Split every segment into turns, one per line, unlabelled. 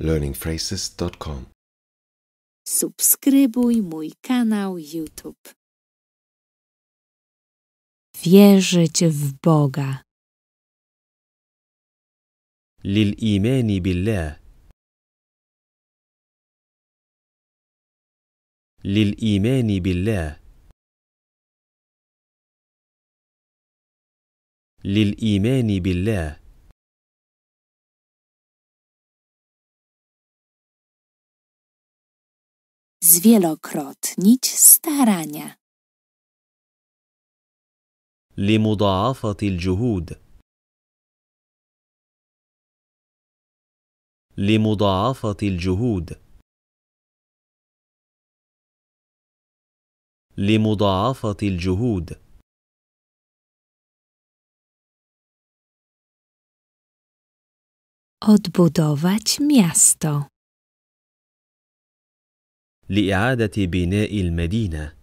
learningphrases.com Subskrybuj mój kanał YouTube. Wierzyć w Boga. Lil imani billah. Lil imani billah. Lil imani billah. zwielokrotnić starania. لمضاعفة الجهود لمضاعفة الجهود لمضاعفة الجهود odbudować miasto لإعادة بناء المدينة.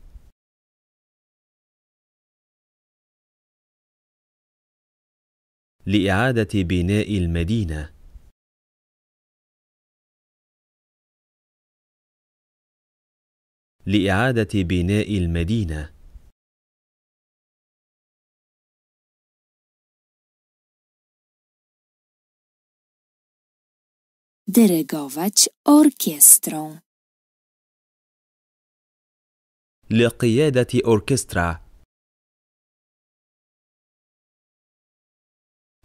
لإعادة بناء المدينة. لإعادة بناء المدينة. dyrygować orkiestrą لقيادة أوركسترا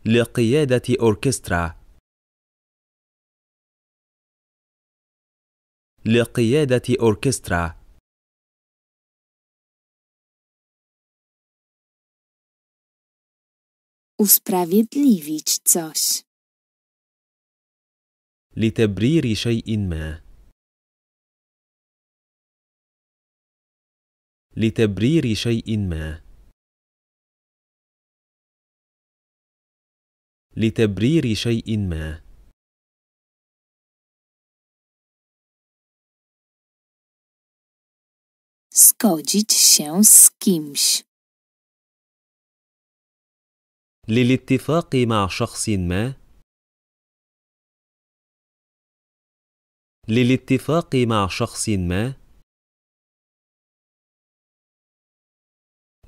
لقيادة أوركسترا لقيادة أوركسترا لتبرير شيء ما لتبرير شيء ما لتبرير شيء ما سكوجيت شانس كيمش للاتفاق مع شخص ما للاتفاق مع شخص ما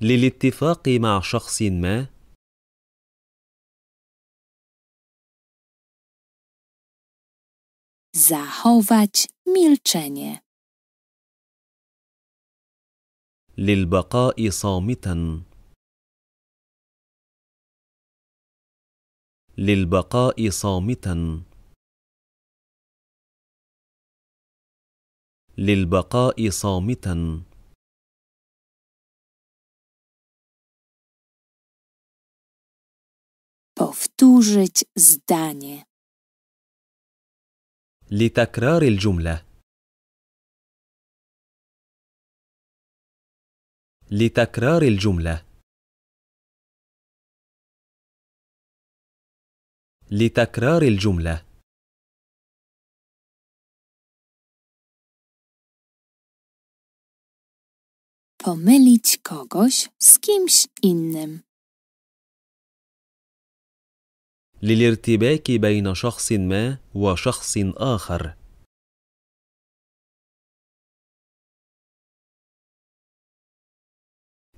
للاتفاق مع شخص ما zachować milczenie للبقاء صامتا للبقاء صامتا للبقاء صامتا powtórzyć zdanie. لتكرار الجملة لتكرار الجملة لتكرار الجملة pomylić kogoś z kimś innym. للارتباك بين شخص ما وشخص آخر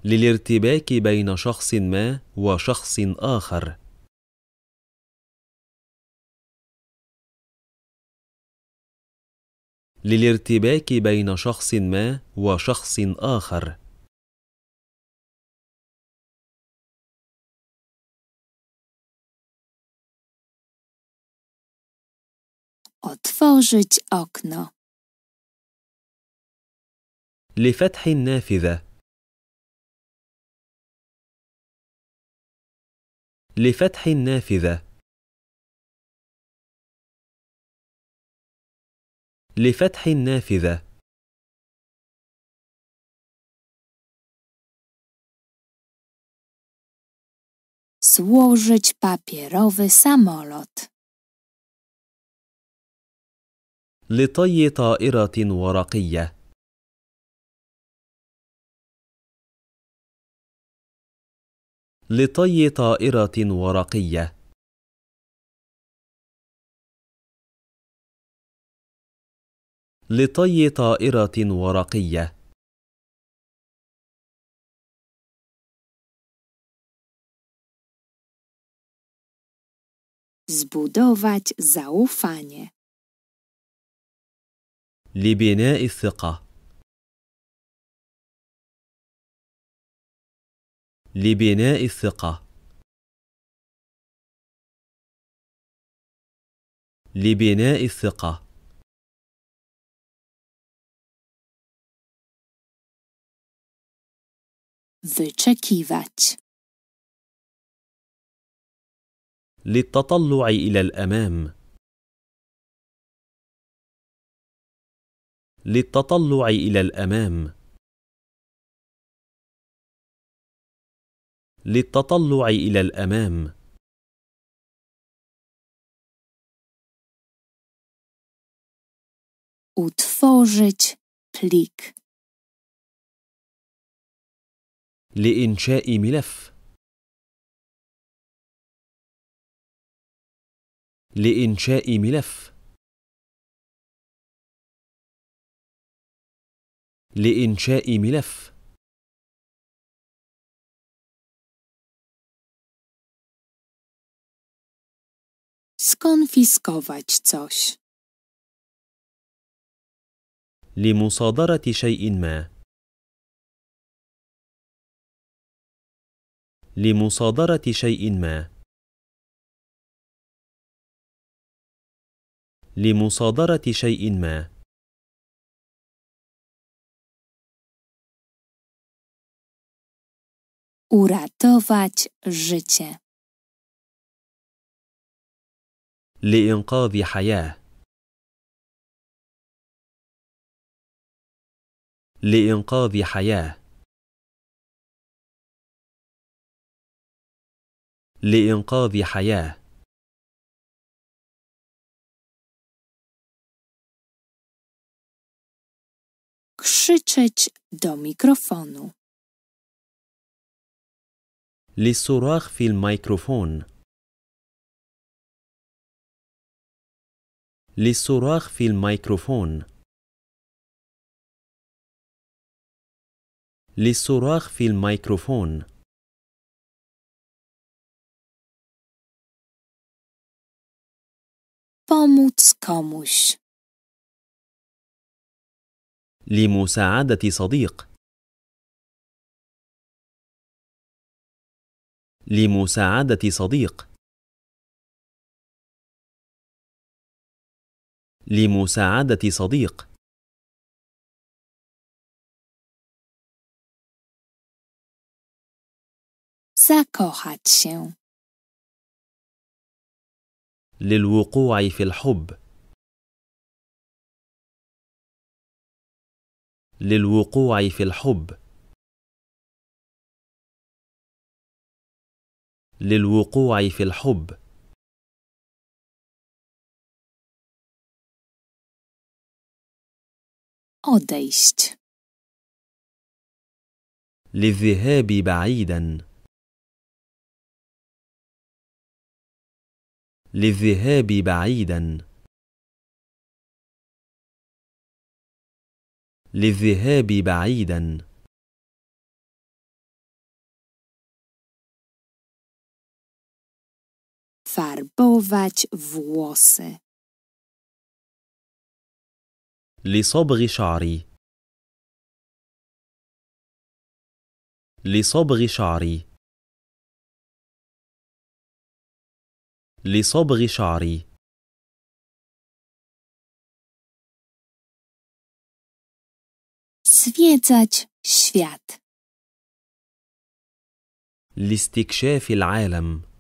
للارتباك بين شخص ما وشخص آخر للارتباك بين شخص ما وشخص آخر Otworzyć okno. لفتح النافذة. لفتح النافذة. لفتح النافذة. Złożyć papierowy samolot. لطي طائرة ورقية لطي طائرة ورقية لطي طائرة ورقية Zbudować zaufanie. لبناء الثقة لبناء الثقة لبناء الثقة للتطلع إلى الأمام للتطلع إلى الأمام للتطلع إلى الأمام utworzyć plik لإنشاء ملف لإنشاء ملف لإنشاء ملف skonfiskować coś لمصادرة شيء ما لمصادرة شيء ما لمصادرة شيء ما uratować życie. لإنقاذ حياة لإنقاذ حياة لإنقاذ حياة krzyczeć do mikrofonu. للصراخ في الميكروفون للصراخ في الميكروفون للصراخ في الميكروفون لمساعدة صديق لمساعدة صديق لمساعدة صديق للوقوع في الحب للوقوع في الحب للوقوع في الحب odejść للذهاب بعيدا للذهاب بعيدا للذهاب بعيدا Farbować włosy. لصبغ شعري لصبغ شعري لصبغ شعري سفيتاج شفيات لاستكشاف العالم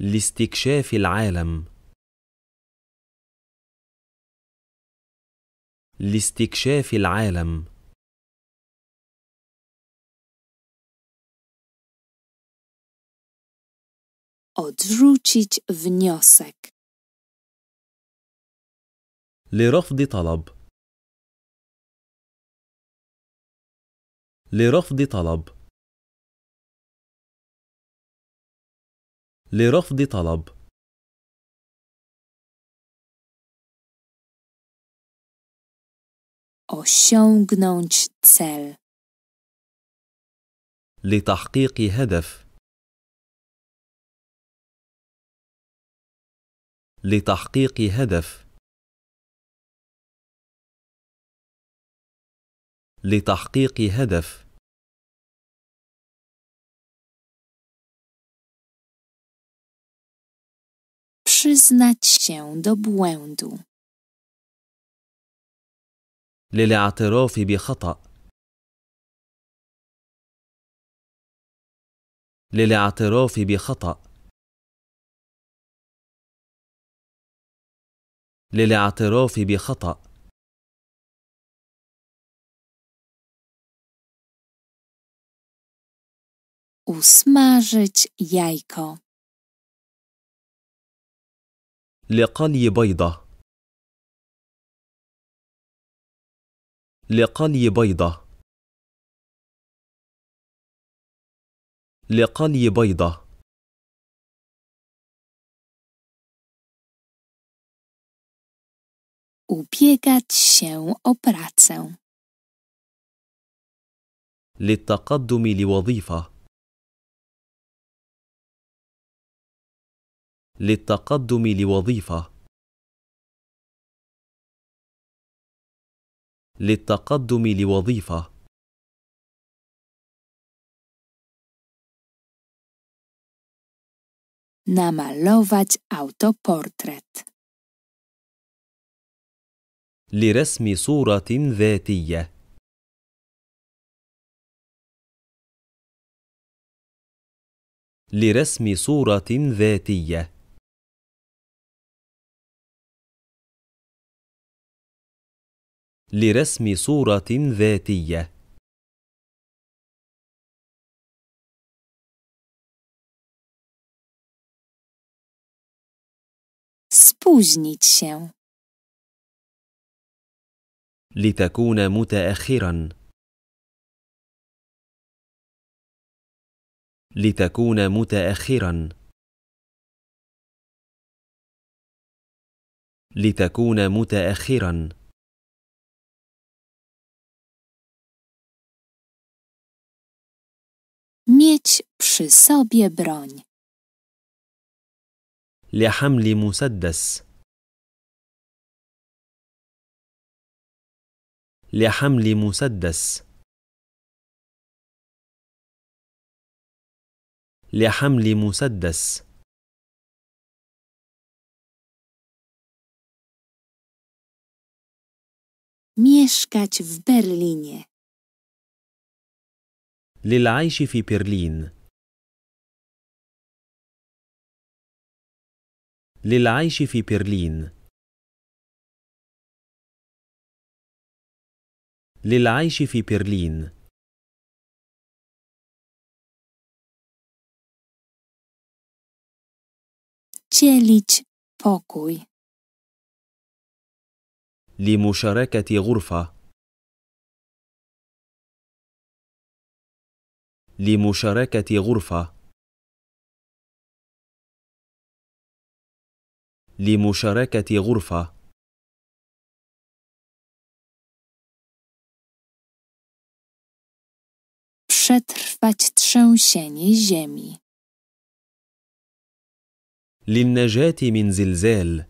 لاستكشاف العالم لاستكشاف العالم odrzucić wniosek لرفض طلب لرفض طلب لرفض طلب osiągnąć cel لتحقيق هدف لتحقيق هدف لتحقيق هدف Przyznać się do błędu. للاعتراف بخطأ. للاعتراف بخطأ. للاعتراف بخطأ. أسمارج يايكو. لقلي بيضة لقلي بيضة لقلي بيضة Ubiegać się o pracę. للتقدم لوظيفة للتقدم لوظيفة للتقدم لوظيفة namalować autoportret لرسم صورة ذاتية لرسم صورة ذاتية لرسم صورة ذاتية سبوزنيت się لتكون متأخرا لتكون متأخرا لتكون متأخرا Przy sobie broń. لحمل مسدس لحمل مسدس لحمل مسدس mieszkać w Berlinie. للعيش في برلين للعيش في برلين للعيش في برلين تشيليج بوكوي لمشاركة غرفة لمشاركة غرفة لمشاركة غرفة przetrwać trzęsienie ziemi. للنجاة من زلزال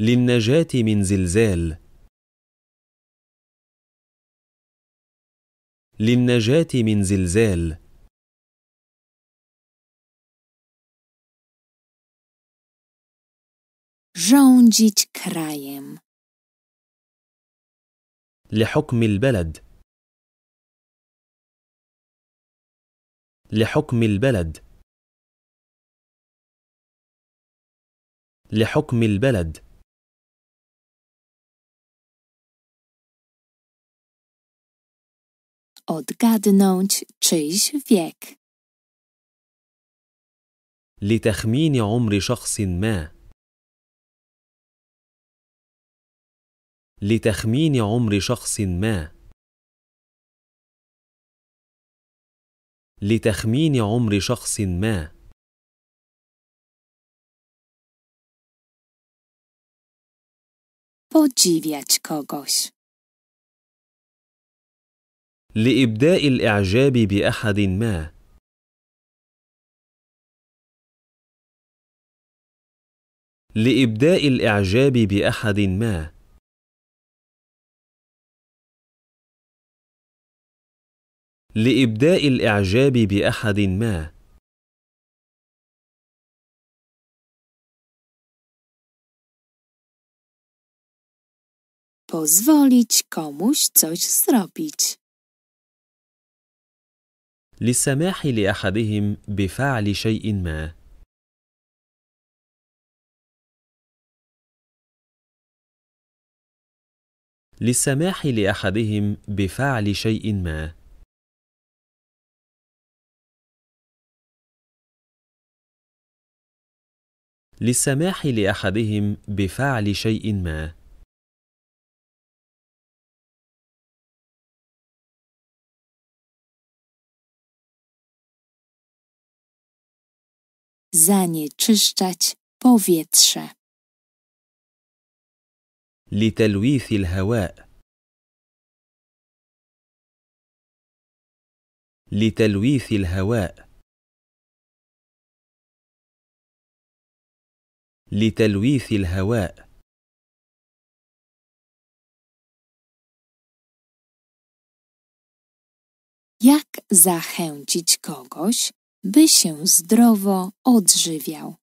للنجاة من زلزال للنجاة من زلزال rządzić krajem لحكم البلد لحكم البلد لحكم البلد odgadnąć czyjś wiek لتخمين عمر شخص ما لتخمين عمر شخص ما لتخمين عمر شخص ما podziwiać kogoś لإبداء الإعجاب بأحد ما لإبداء الإعجاب بأحد ما لابداء الاعجاب باحد ما pozwolić komuś coś zrobić. للسماح لأحدهم بفعل شيء ما. للسماح لأحدهم بفعل شيء ما. للسماح لأحدهم بفعل شيء ما zanieczyszczać powietrze. لتلويث الهواء لتلويث الهواء لتلويث الهواء Jak zachęcić kogoś, by się zdrowo odżywiał?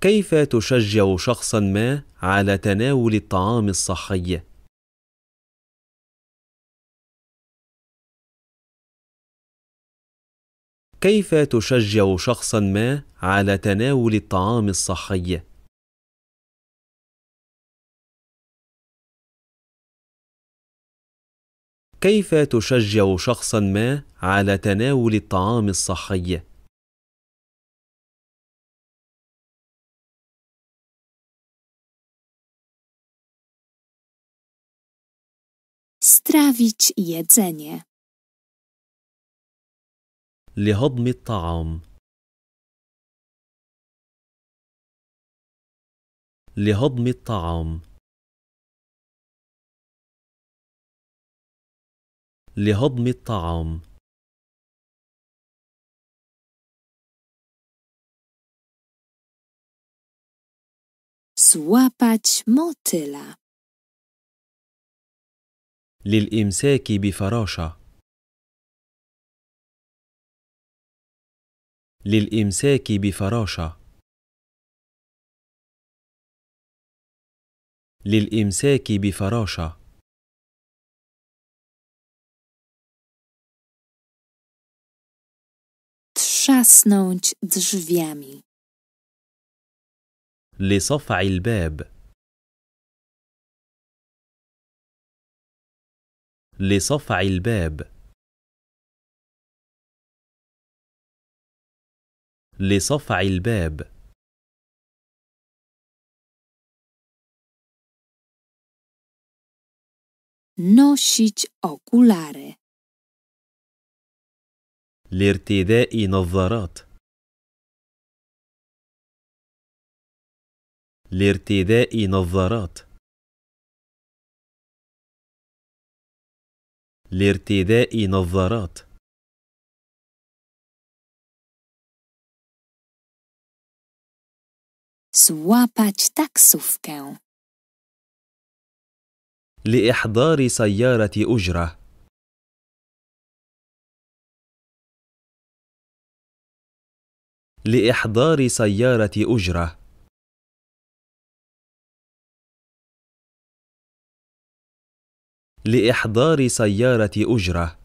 كيف تشجع شخصا ما على تناول الطعام الصحي؟ كيف تشجع شخصا ما على تناول الطعام الصحي كيف تشجع شخصا ما على تناول الطعام الصحي strawić jedzenie لهضم الطعام لهضم الطعام لهضم الطعام złapać motyla للإمساك بفراشة للإمساك بفراشة للإمساك بفراشة trzasnąć drzwiami لصفع الباب لصفع الباب لصفع الباب nosić أوكولاري لارتداء نظارات لارتداء نظارات لارتداء نظارات złapać taksówkę لإحضار سيارة أجرة لإحضار سيارة أجرة لإحضار سيارة أجرة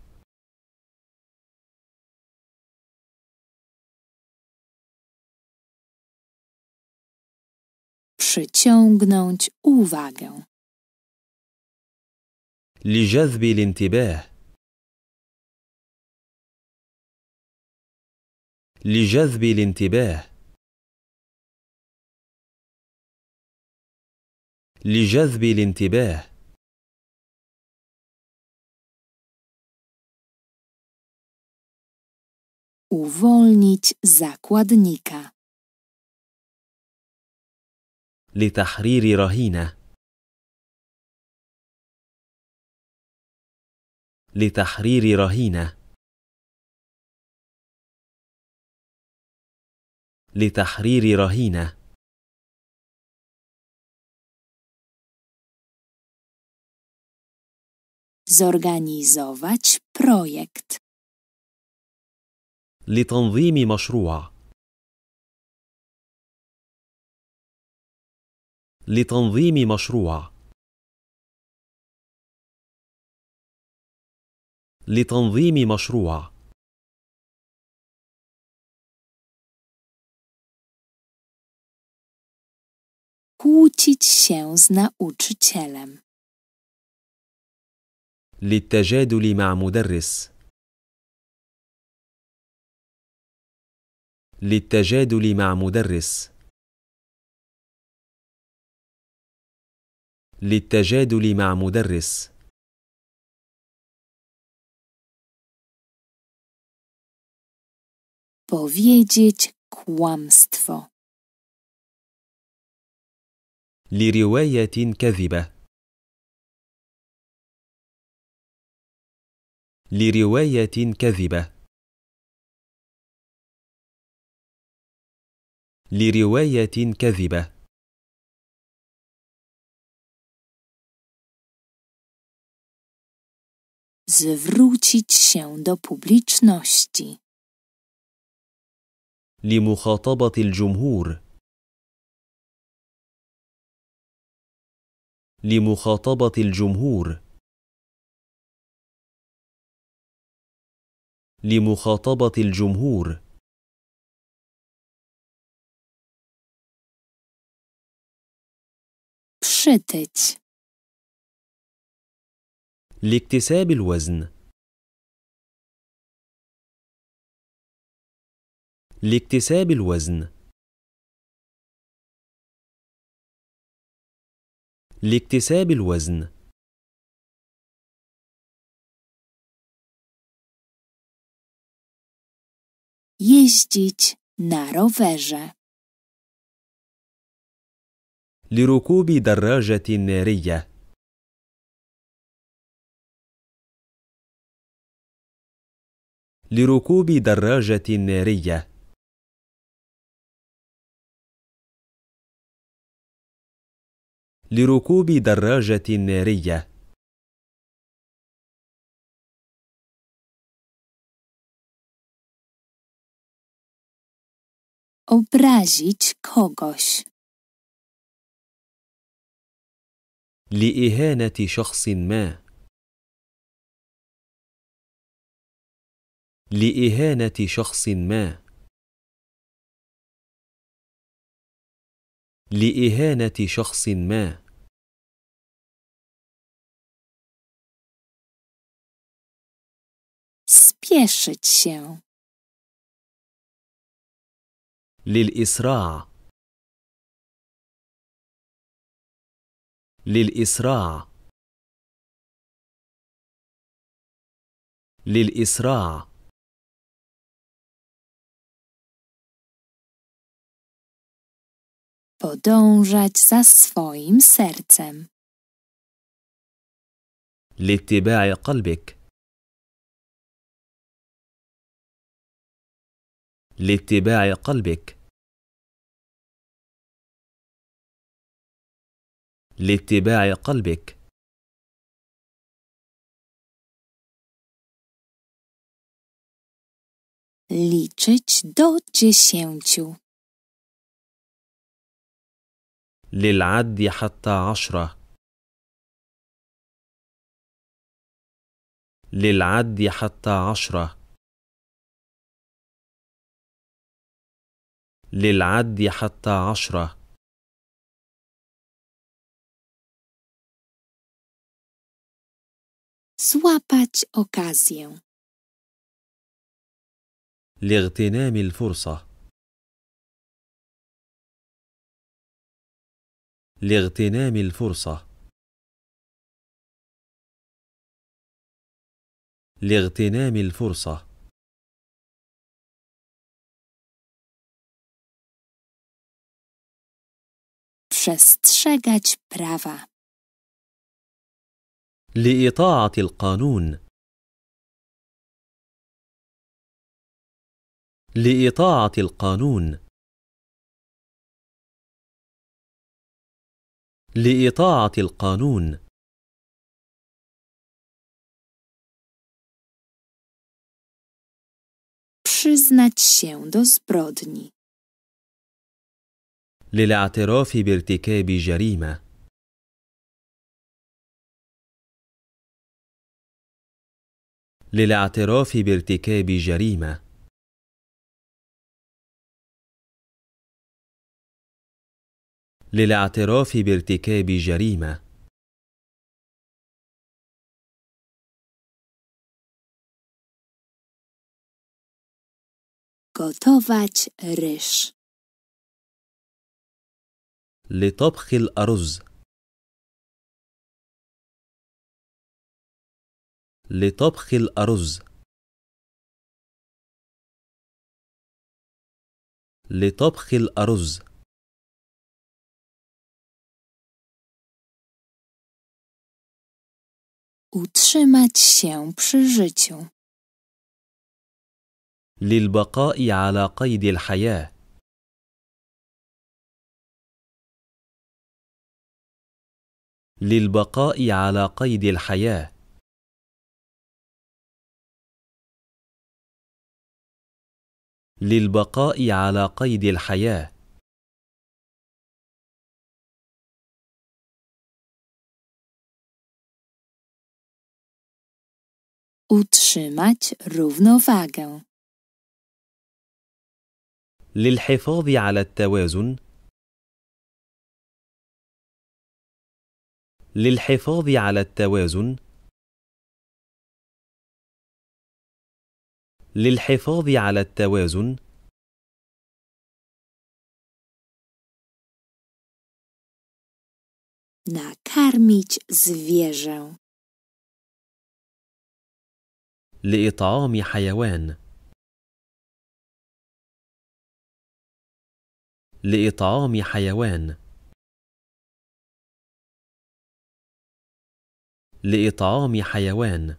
przyciągnąć uwagę. لجذب الانتباه لجذب الانتباه لجذب الانتباه uwolnić zakładnika لتحرير رهينة لتحرير رهينة لتحرير رهينة zorganizować projekt لتنظيم مشروع لتنظيم مشروع لتنظيم مشروع للتجادل مع مدرس للتجادل مع مدرس للتجادل مع مدرس powiedzieć kłamstwo لرواية كذبة لرواية كذبة لرواية كذبة zwrócić się do publiczności. لمخاطبة الجمهور لمخاطبة الجمهور لمخاطبة الجمهور przytyć لاكتساب الوزن لاكتساب الوزن لاكتساب الوزن jeździć na لركوب دراجة نارية لركوب دراجة نارية. لركوب دراجة نارية. obrazić kogoś. لإهانة شخص ما لإهانة شخص ما لإهانة شخص ما spieszyć للإسراع للإسراع للإسراع Podążać za swoim sercem. لاتباع قلبك. لاتباع liczyć do dziesięciu. للعد حتى عشرة للعد حتى عشرة للعد حتى عشرة złapać okazję لاغتنام الفرصه لاغتنام الفرصة لاغتنام الفرصة przestrzegać prawa لإطاعة القانون لإطاعة القانون لإطاعة القانون przyznać się do zbrodni للاعتراف بارتكاب جريمة للاعتراف بارتكاب جريمه للاعتراف بارتكاب جريمه gotować ryż لطبخ الأرز لطبخ الأرز لطبخ الأرز Utrzymać się przy życiu. للبقاء على قيد الحياة. للبقاء على قيد الحياة. للبقاء على قيد الحياه Utrzymać równowagę. للحفاظ على التوازن للحفاظ على التوازن للحفاظ على التوازن nakarmić zwierzę لإطعام حيوان لإطعام حيوان لإطعام حيوان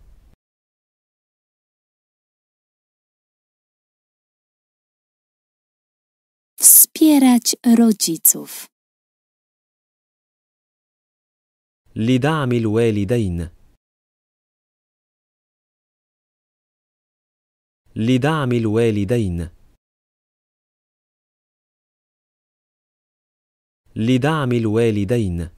Wspierać rodziców. لدعم الوالدين لدعم الوالدين لدعم الوالدين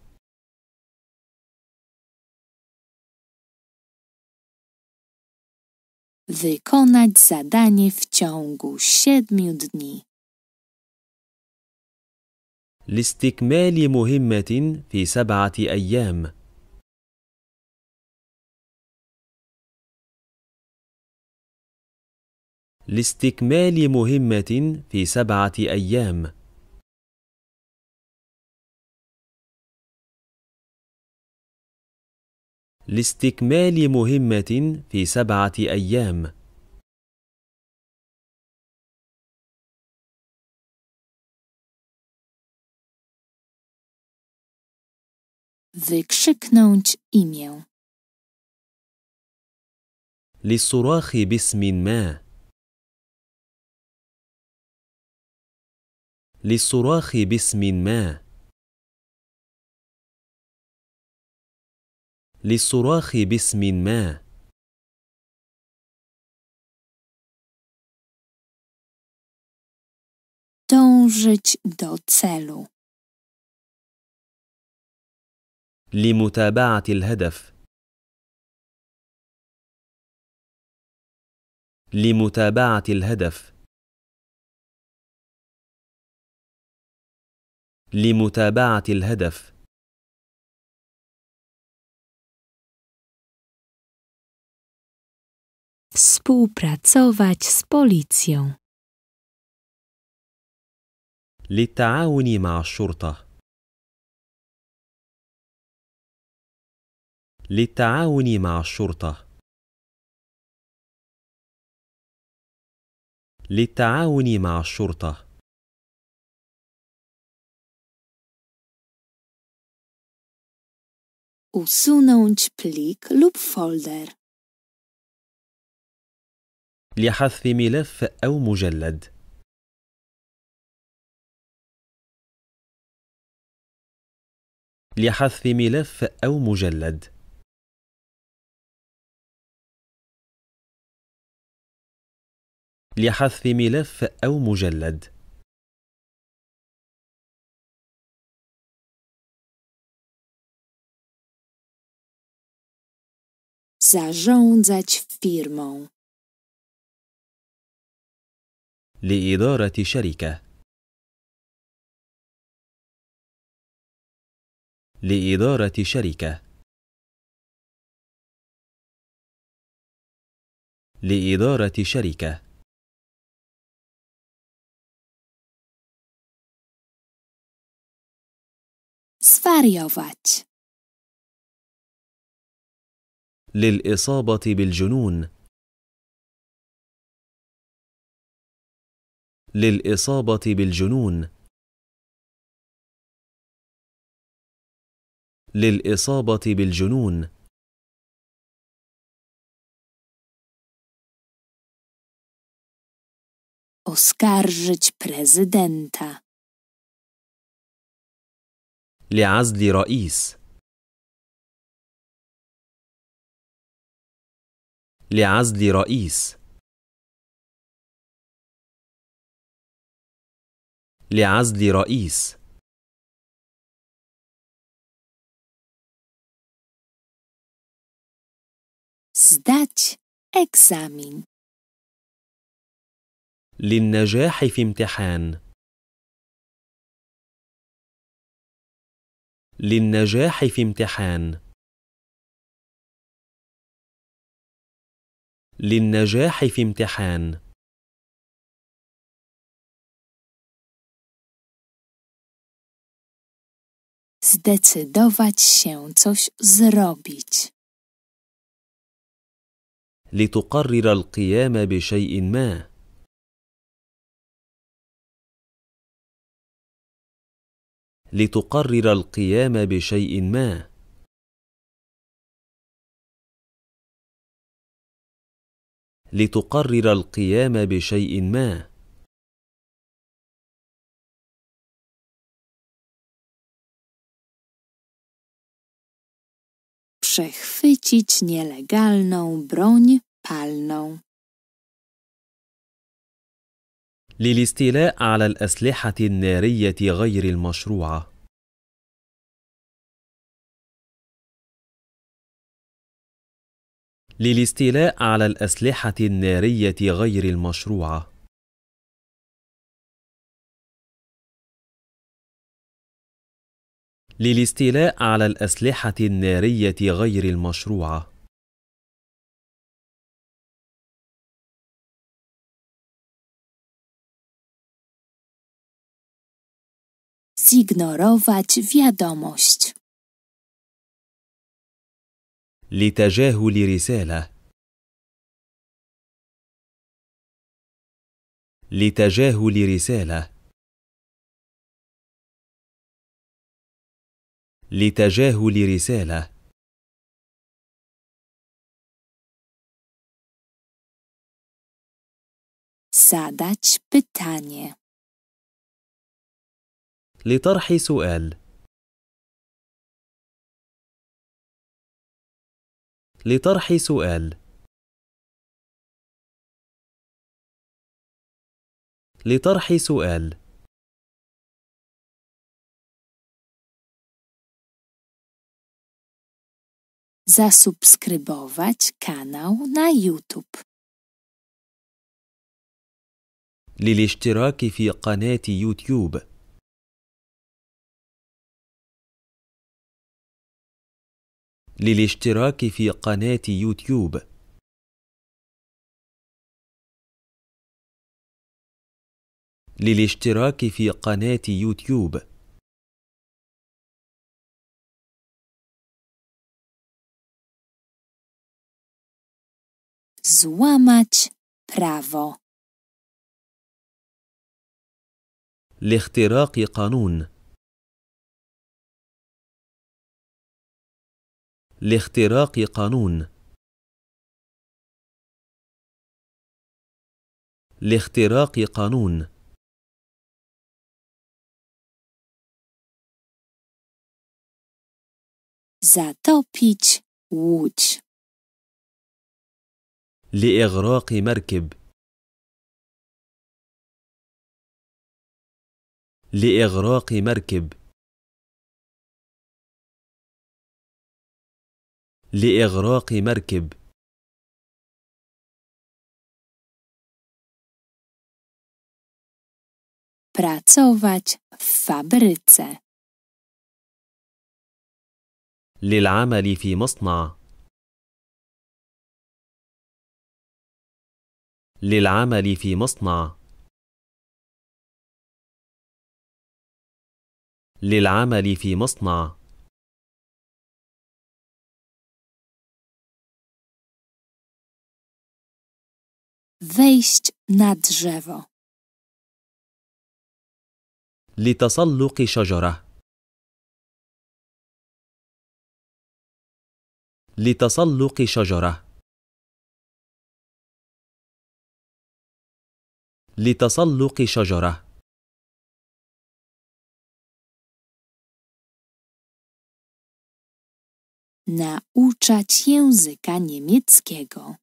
Wykonać zadanie w ciągu siedmiu dni. لاستكمال مهمة في سبعة أيام. لاستكمال مهمة في سبعة أيام لاستكمال مهمة في سبعة أيام wykrzyknąć imię. للصراخ باسم ما للصراخ باسم ما للصراخ باسم ما dążyć do celu لمتابعة الهدف لمتابعة الهدف لمتابعة الهدف Współpracować z policją. للتعاون مع الشرطة. للتعاون مع الشرطة. للتعاون مع الشرطة. usunąć plik lub folder لحذف ملف أو مجلد لحذف ملف أو مجلد لحذف ملف أو مجلد Zarządzać firmą. لإدارة شركة لإدارة شركة لإدارة شركة سفاريوفاتش للاصابه بالجنون للاصابه بالجنون للاصابه بالجنون oskarżyć بريزيدنتا لعزل رئيس لعزل رئيس لعزل رئيس سداتش اكزامين للنجاح في امتحان للنجاح في امتحان للنجاح في امتحان zdecydować się coś zrobić. لتقرر القيام بشيء ما. لتقرر القيام بشيء ما. لتقرر القيام بشيء ما przechwycić nielegalną broń palną. للاستيلاء على الأسلحة النارية غير المشروعة للاستيلاء على الأسلحة النارية غير المشروعة للاستيلاء على الأسلحة النارية غير المشروعة Zignorować wiadomość. لتجاهل رسالة لتجاهل رسالة لتجاهل رسالة Zadać pytanie. لطرح سؤال لطرح سؤال لطرح سؤال Zasubskrybować kanał na YouTube. للاشتراك في قناة يوتيوب للاشتراك في قناة يوتيوب للاشتراك في قناة يوتيوب złamać prawo لاختراق قانون لاختراق قانون لاختراق قانون zatopić łódź لإغراق مركب لإغراق مركب لإغراق مركب pracować w fabryce للعمل في مصنع للعمل في مصنع للعمل في مصنع wejść na drzewo. لتسلق شجرة لتسلق شجرة لتسلق شجرة Nauczać języka niemieckiego.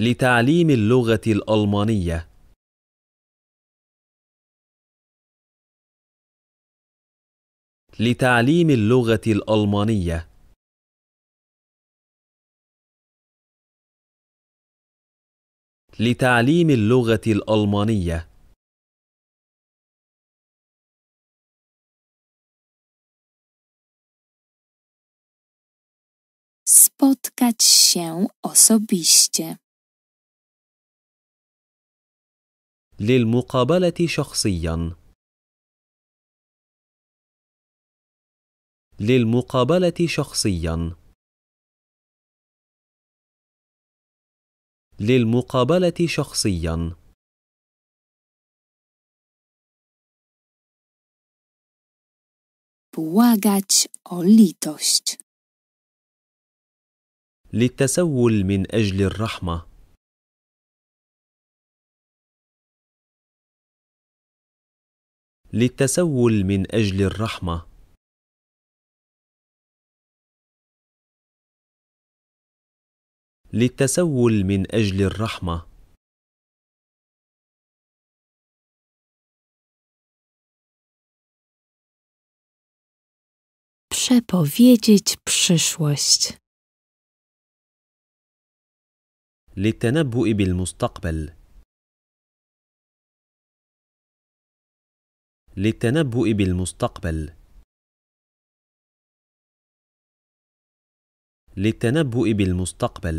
لتعليم اللغة الألمانية لتعليم اللغة الألمانية لتعليم اللغة الألمانية spotkać się osobiście للمقابلة شخصيا للمقابلة شخصيا للمقابلة شخصيا błagać o للتسول من أجل الرحمة للتسول من أجل الرحمة للتسول من أجل الرحمة Przepowiedzieć przyszłość. للتنبؤ بالمستقبل للتنبؤ بالمستقبل للتنبؤ بالمستقبل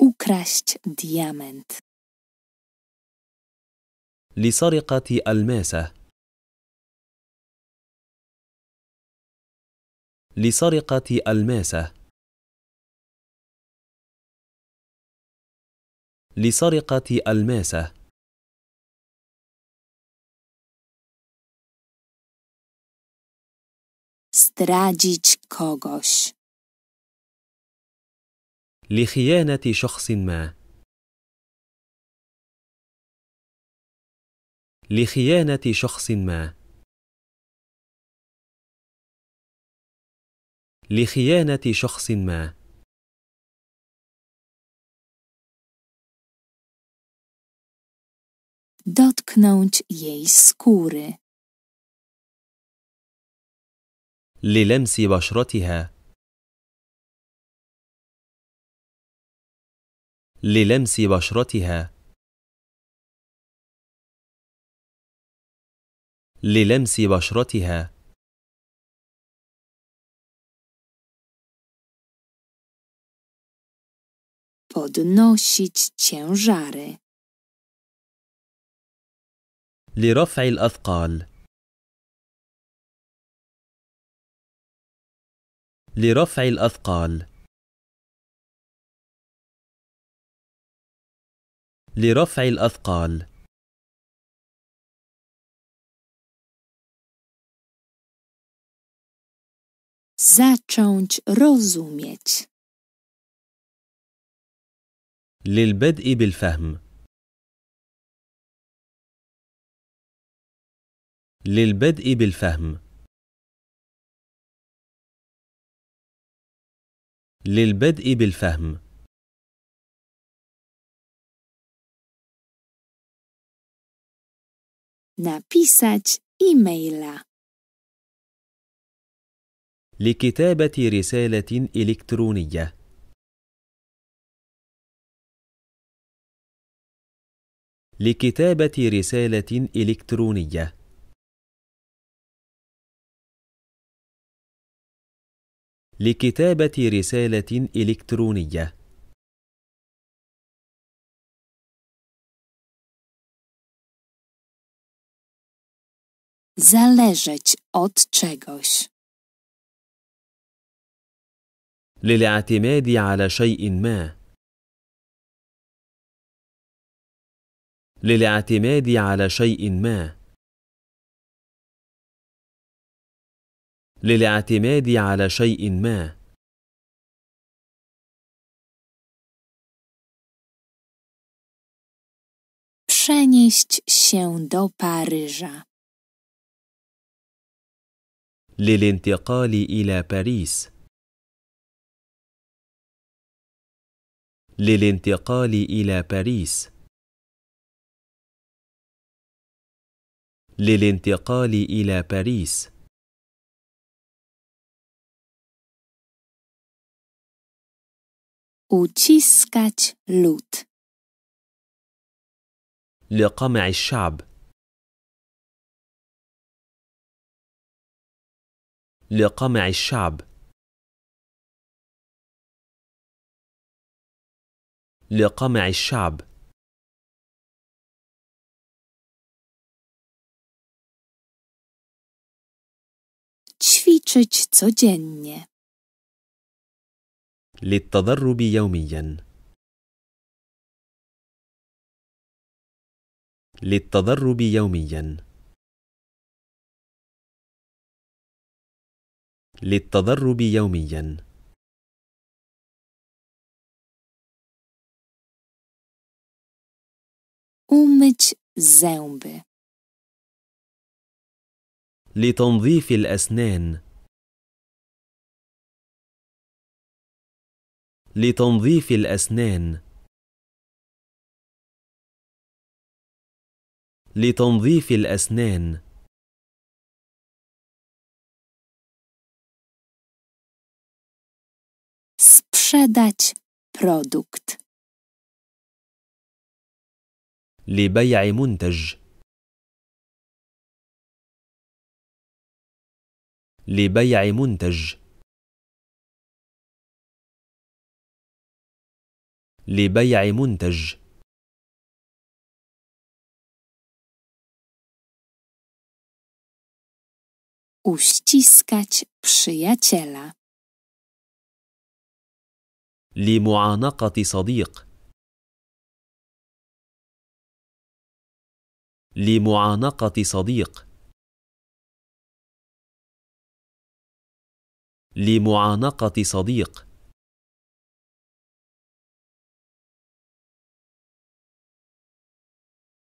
أكرشت ديامنت لسرقة ألماسة لسرقة ألماسة لسرقة الماسة Zdradzić كوغوش لخيانة شخص ما. لخيانة شخص ما. لخيانة شخص ما. dotknąć jej skóry. للمس بشرتها للمس بشرتها للمس بشرتها podnosić ciężary لرفع الأثقال لرفع الأثقال لرفع الأثقال zacząć rozumieć للبدء بالفهم للبدء بالفهم للبدء بالفهم napisac إيميلا لكتابة رسالة إلكترونية لكتابة رسالة إلكترونية لكتابة رسالة إلكترونية Zależeć od czegoś. للاعتماد على شيء ما. للاعتماد على شيء ما. للاعتماد على شيء ما przenieść się do Paryża. للانتقال إلى باريس. للانتقال إلى باريس. للانتقال إلى باريس. uciskać lód. لقمع الشعب لقمع الشعب لقمع الشعب ćwiczyć codziennie للتدرب يوميا للتدرب يوميا للتدرب يوميا أمج zęby لتنظيف الأسنان لتنظيف الأسنان لتنظيف الأسنان sprzedać produkt لبيع منتج لبيع منتج لبيع منتج uściskać przyjaciela لمعانقة صديق لمعانقة صديق لمعانقة صديق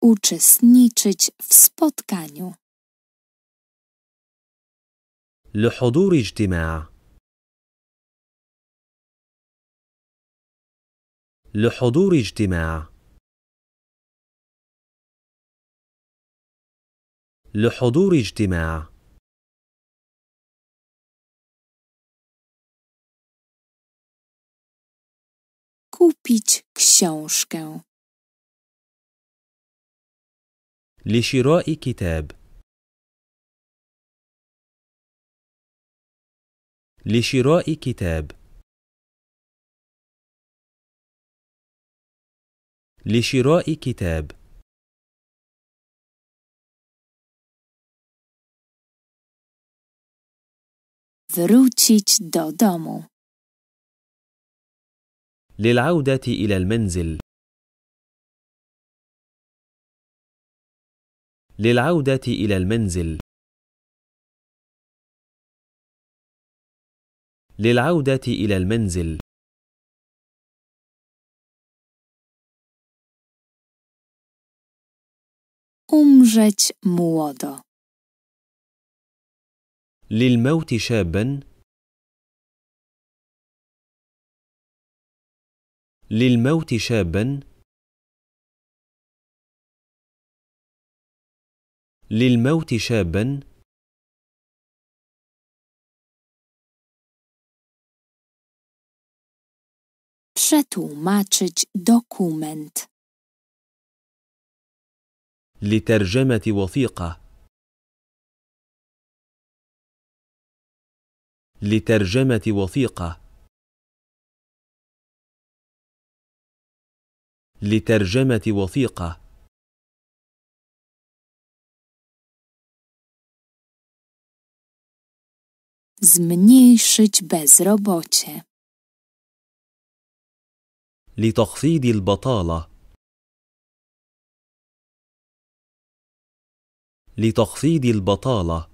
uczestniczyć w spotkaniu. لحضور اجتماع لحضور اجتماع لحضور اجتماع kupić książkę لشراء كتاب لشراء كتاب لشراء كتاب wrócić do domu للعودة إلى المنزل للعودة إلى المنزل للعودة إلى المنزل أمجت موضة للموت شابا للموت شابا للموت شابا przetłumaczyć dokument لترجمة وثيقة لترجمة وثيقة لترجمة وثيقة zmniejszyć bezrobocie. لتخفيض البطالة لتخفيض البطالة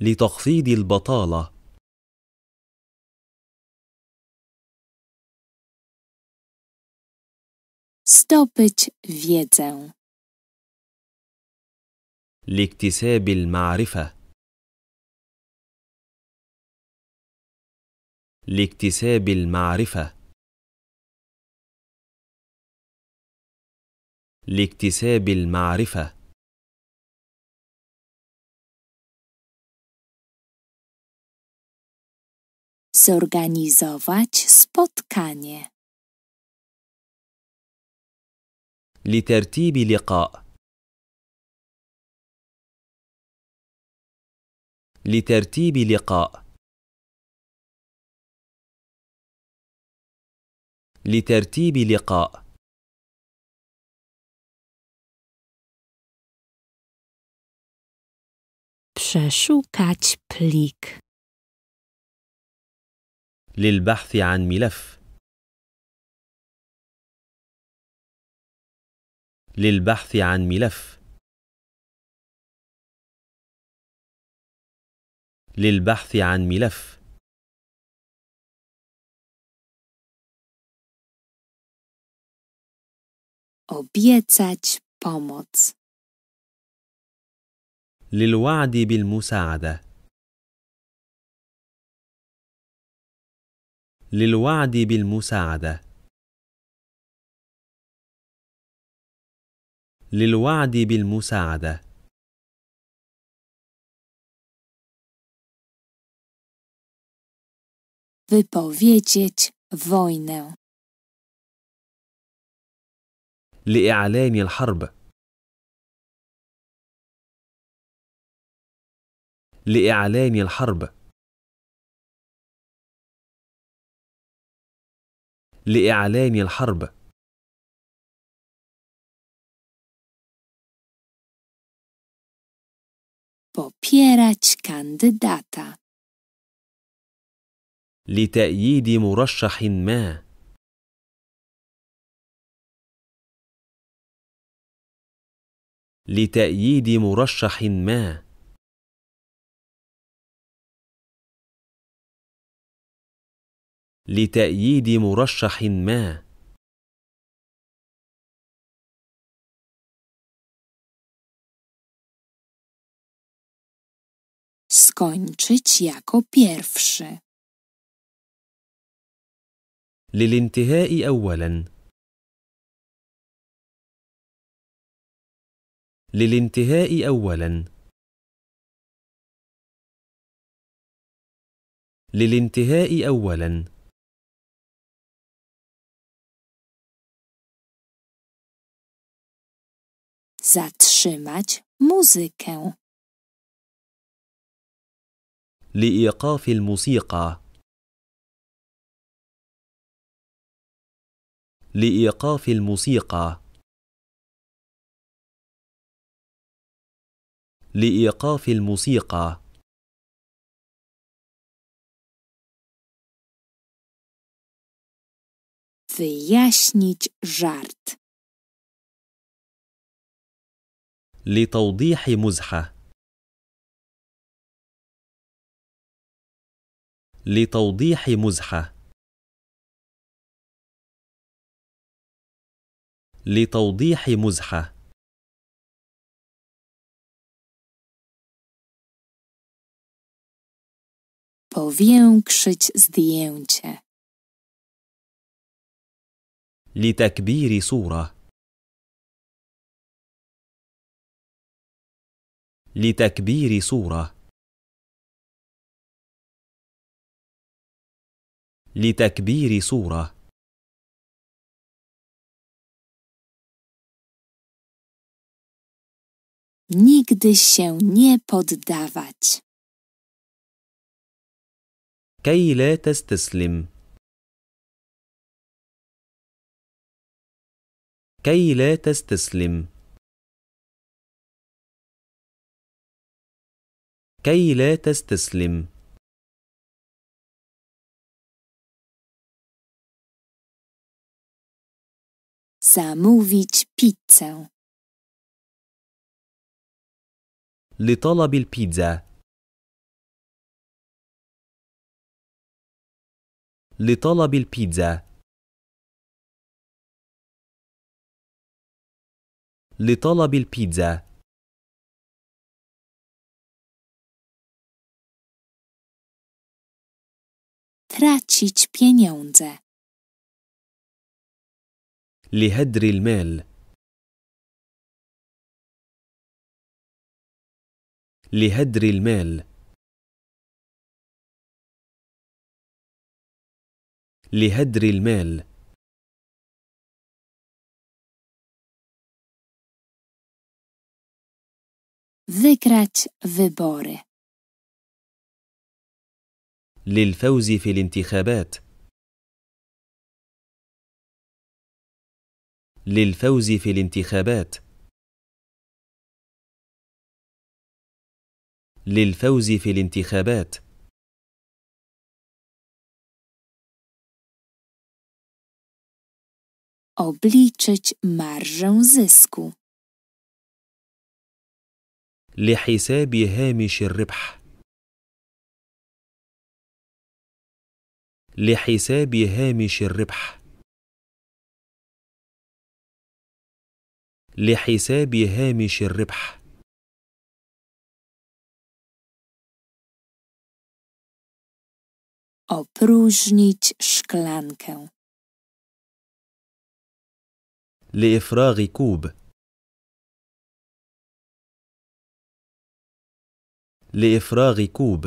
لتخفيض البطالة Zdobyć wiedzę. لاكتساب المعرفة لاكتساب المعرفة لاكتساب المعرفة zorganizować spotkanie لترتيب لقاء لترتيب لقاء لترتيب لقاء للبحث عن ملف. للبحث عن ملف. للبحث عن ملف obiecać pomoc للوعد بالمساعدة للوعد بالمساعدة للوعد بالمساعدة wypowiedzieć wojnę. لإعلان الحرب لإعلان الحرب لإعلان الحرب popierać kandydata. لتأييد مرشح ما لتأييد مرشح ما لتأييد مرشح ما skończyć jako pierwszy. للانتهاء أولا للانتهاء أولا للانتهاء أولا Zatrzymać muzykę. لإيقاف الموسيقى لإيقاف الموسيقى لإيقاف الموسيقى لتوضيح مزحة لتوضيح مزحة لتوضيح مزحة Powiększyć zdjęcie. لتكبير صورة لتكبير صورة لتكبير صورة Nigdy się nie poddawać. كي لا تستسلم كي لا تستسلم كي لا تستسلم zamówić pizzę لطلب البيتزا لطلب البيتزا لطلب البيتزا تراتشيتش pieniądze لهدر المال لهدر المال لهدر المال wygrać wybory للفوز في الانتخابات للفوز في الانتخابات للفوز في الانتخابات obliczyć marżę zysku لحساب هامش الربح لحساب هامش الربح لحساب هامش الربح opróżnić szklankę. لإفراغ كوب لإفراغ كوب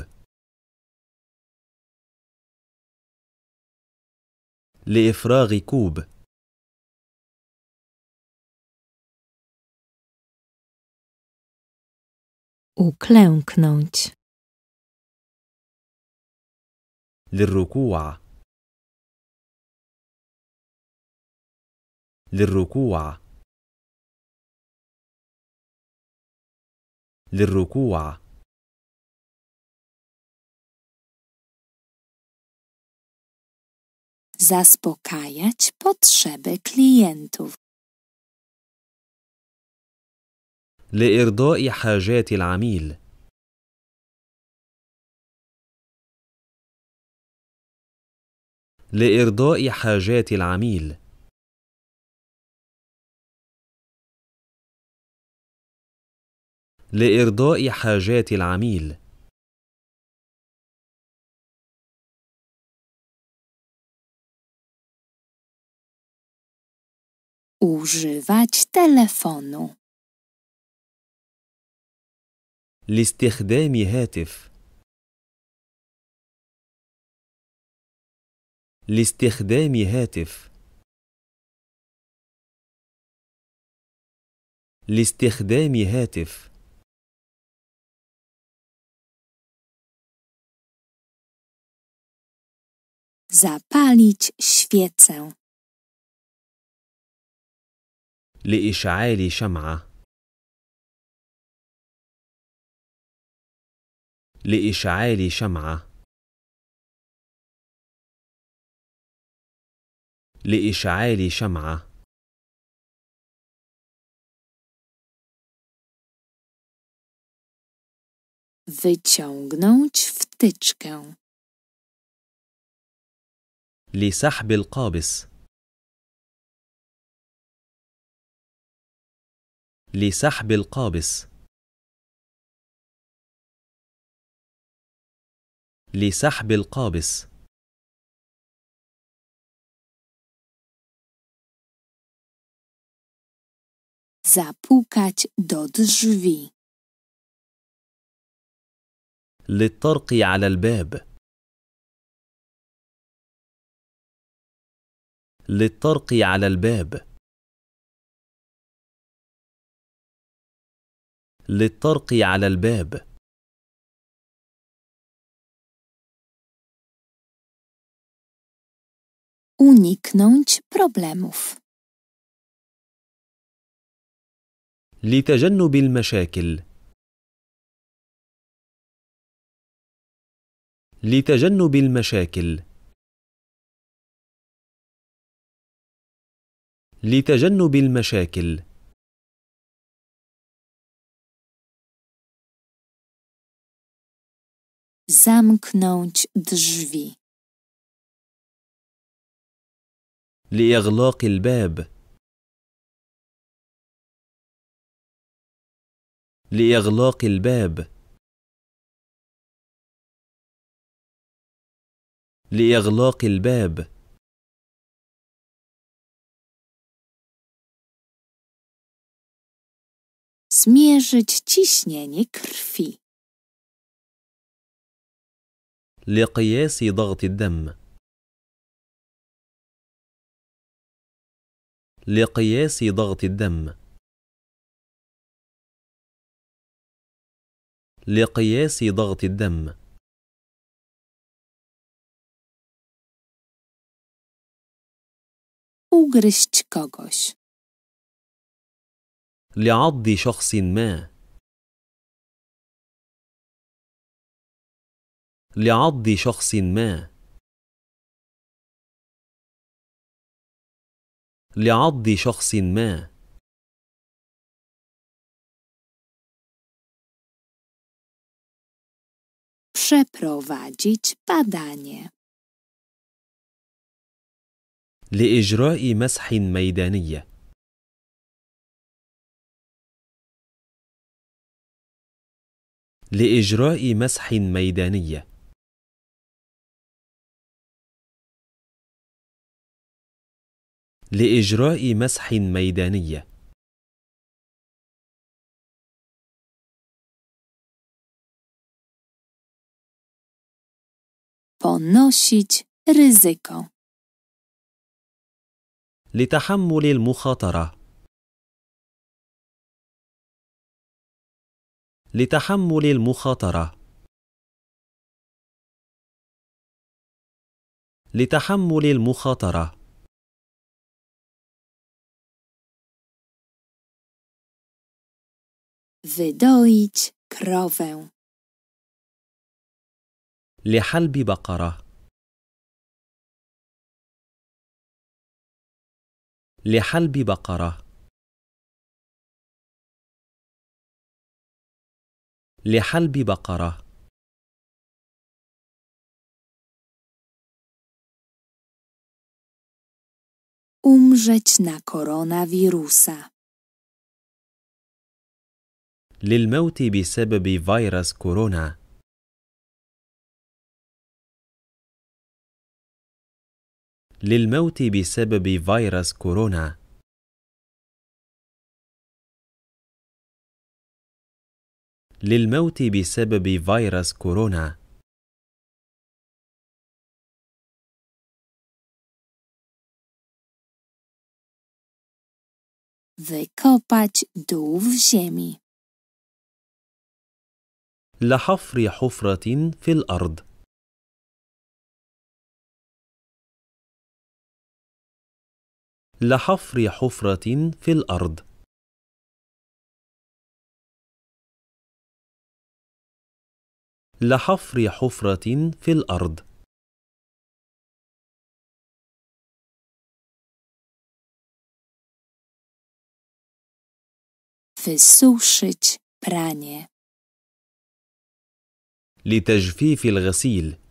لإفراغ كوب uklęknąć للركوع للركوع للركوع zaspokajać potrzeby klientów لإرضاء حاجات العميل لإرضاء حاجات العميل لإرضاء حاجات العميل używać telefonu لاستخدام هاتف لاستخدام هاتف لاستخدام هاتف zapalić świecę لإشعال شمعة لإشعال شمعة لإشعال شمعة wyciągnąć wtyczkę لسحب القابس لسحب القابس لسحب القابس زابوكات دو دجوي للطرق على الباب للطرق على الباب للطرق على الباب uniknąć problemów لتجنب المشاكل لتجنب المشاكل لتجنب المشاكل zamknąć دجفي لإغلاق الباب لإغلاق الباب لإغلاق الباب Zmierzyć ciśnienie كرفي لقياس ضغط الدم لقياس ضغط الدم لقياس ضغط الدم ugryźć kogoś لعض شخص ما لعض شخص ما لعض شخص ما Przeprowadzić badanie. لإجراء مسح ميداني لإجراء مسح ميداني لإجراء مسح ميداني Ponosić ryzyko. لتحمل المخاطرة لتحمل المخاطرة لتحمل المخاطرة wydoić krowę لحلب بقرة لحلب بقرة لحلب بقره لحلب بقره لحلب بقره نا كورونا فيروسا للموت بسبب فيروس كورونا للموت بسبب فيروس كورونا للموت بسبب فيروس كورونا لحفر حفرة في الأرض لحفر حفرة في الأرض لحفر حفرة في الأرض لتجفيف الغسيل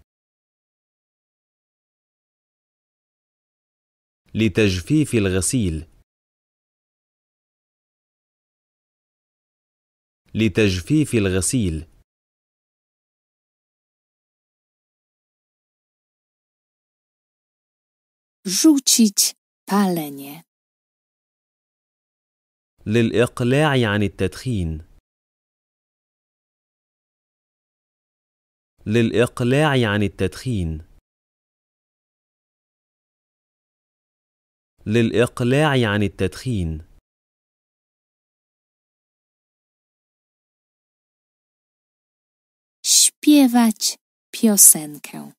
لتجفيف الغسيل لتجفيف الغسيل rzucić palenie للإقلاع عن التدخين للإقلاع عن التدخين للإقلاع عن التدخين śpiewać piosenkę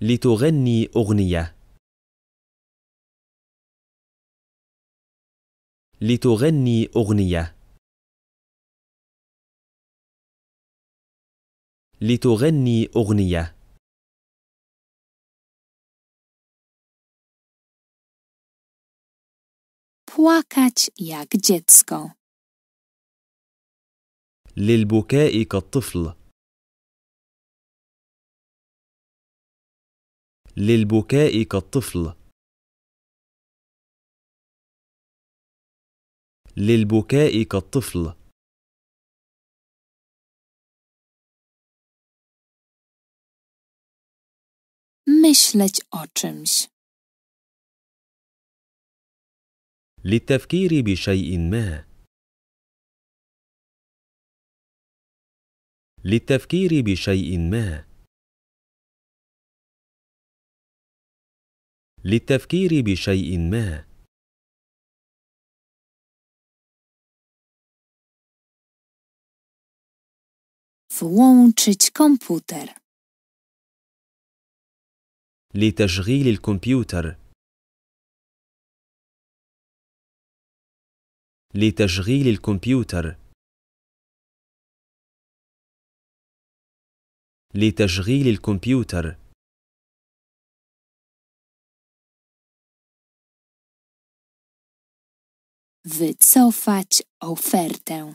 لتغني أغنية لتغني أغنية لتغني أغنية płakać jak dziecko. للبكاء كالطفل للبكاء كالطفل للبكاء كالطفل myśleć o czymś للتفكير بشيء ما للتفكير بشيء ما للتفكير بشيء ما Włączyć komputer. لتشغيل الكمبيوتر لتشغيل الكمبيوتر لتشغيل الكمبيوتر wycofać ofertę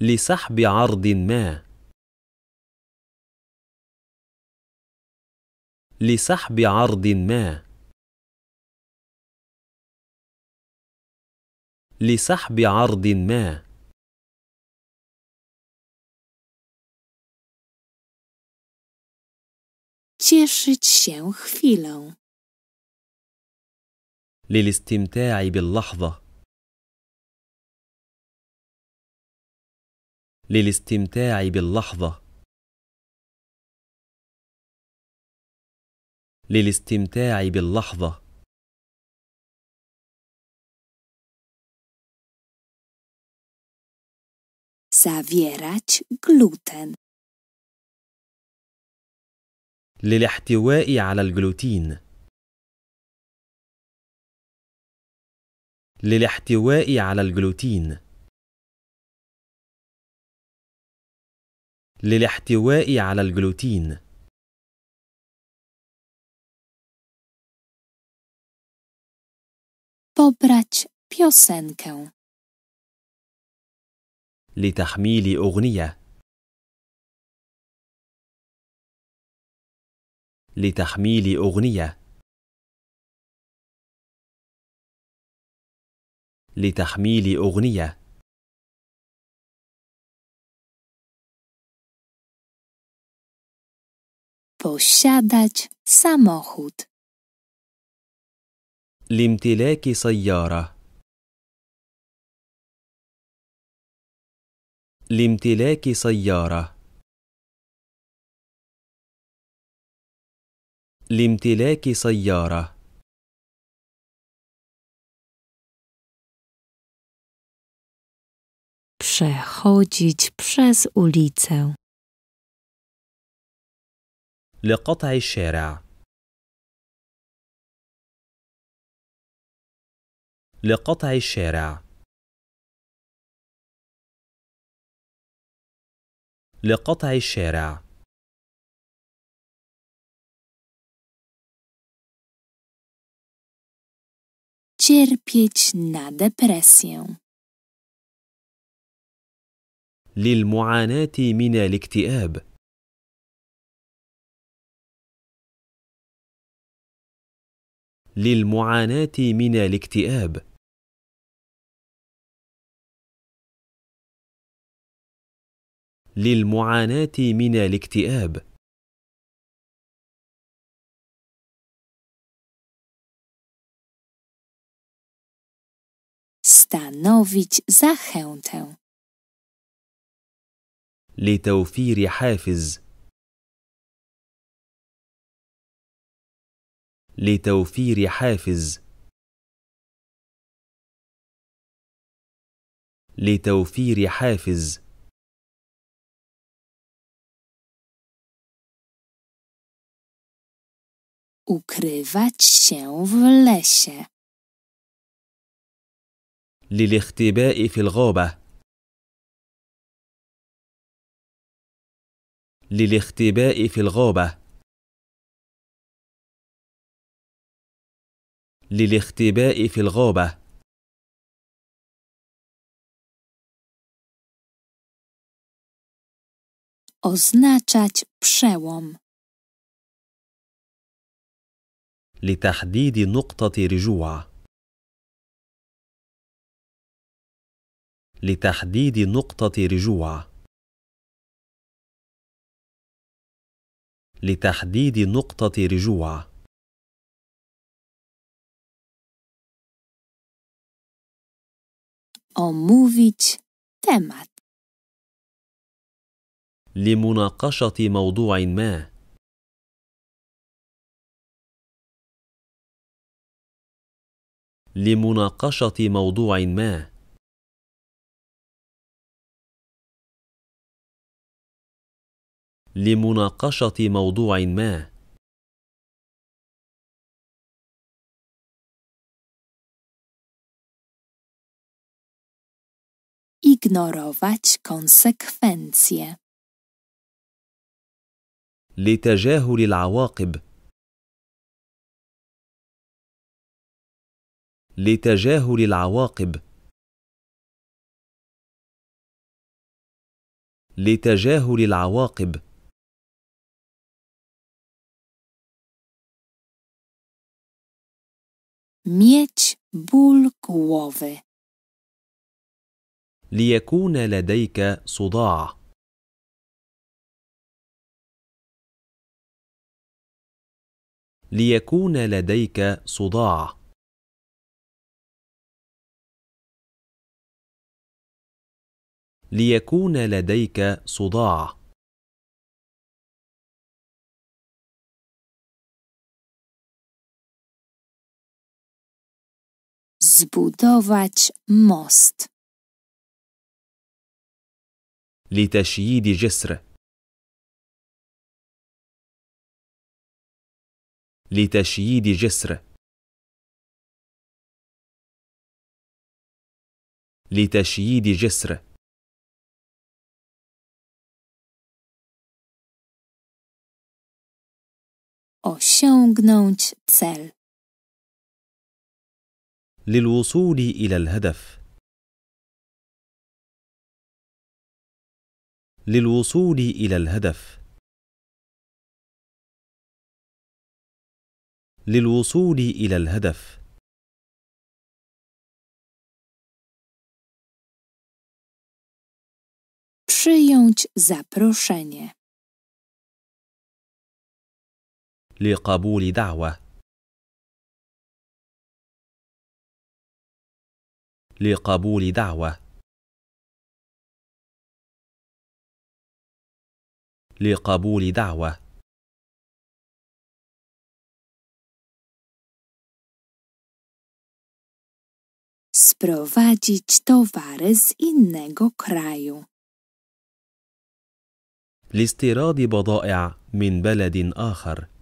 لسحب عرض ما لسحب عرض ما لسحب عرض ما للاستمتاع باللحظة للاستمتاع باللحظة للاستمتاع باللحظة zawierać gluten. للاحتواء على الجلوتين للاحتواء على الجلوتين للاحتواء على الجلوتين pobrać piosenkę لتحميل أغنية لتحميل أغنية لتحميل أغنية posiadać samochód لامتلاك سيارة لامتلاك سيارة لامتلاك سيارة przechodzić przez ulicę لقطع الشارع لقطع الشارع لقطع الشارع للمعاناة من الاكتئاب. للمعاناة من الاكتئاب. للمعاناه من الاكتئاب stanowić zachętę لتوفير حافز لتوفير حافز لتوفير حافز ukrywać się w lesie. Lilichtibei fil ghoba. Lilichtibei fil لتحديد نقطة رجوع لتحديد نقطة رجوع لتحديد نقطة رجوع omówić temat لمناقشة موضوع ما لمناقشه موضوع ما لمناقشه موضوع ما ignorować konsekwencje. لتجاهل العواقب لتجاهل العواقب لتجاهل العواقب ميت بول głowy ليكون لديك صداع ليكون لديك صداع ليكون لديك صداع zbudować most لتشييد جسر لتشييد جسر لتشييد جسر Osiągnąć cel. للوصول إلى الهدف. للوصول إلى الهدف. للوصول إلى الهدف. Przyjąć zaproszenie. لقبول دعوة لقبول دعوة لقبول دعوة Sprowadzić towary z innego kraju. لاستيراد بضائع من بلد آخر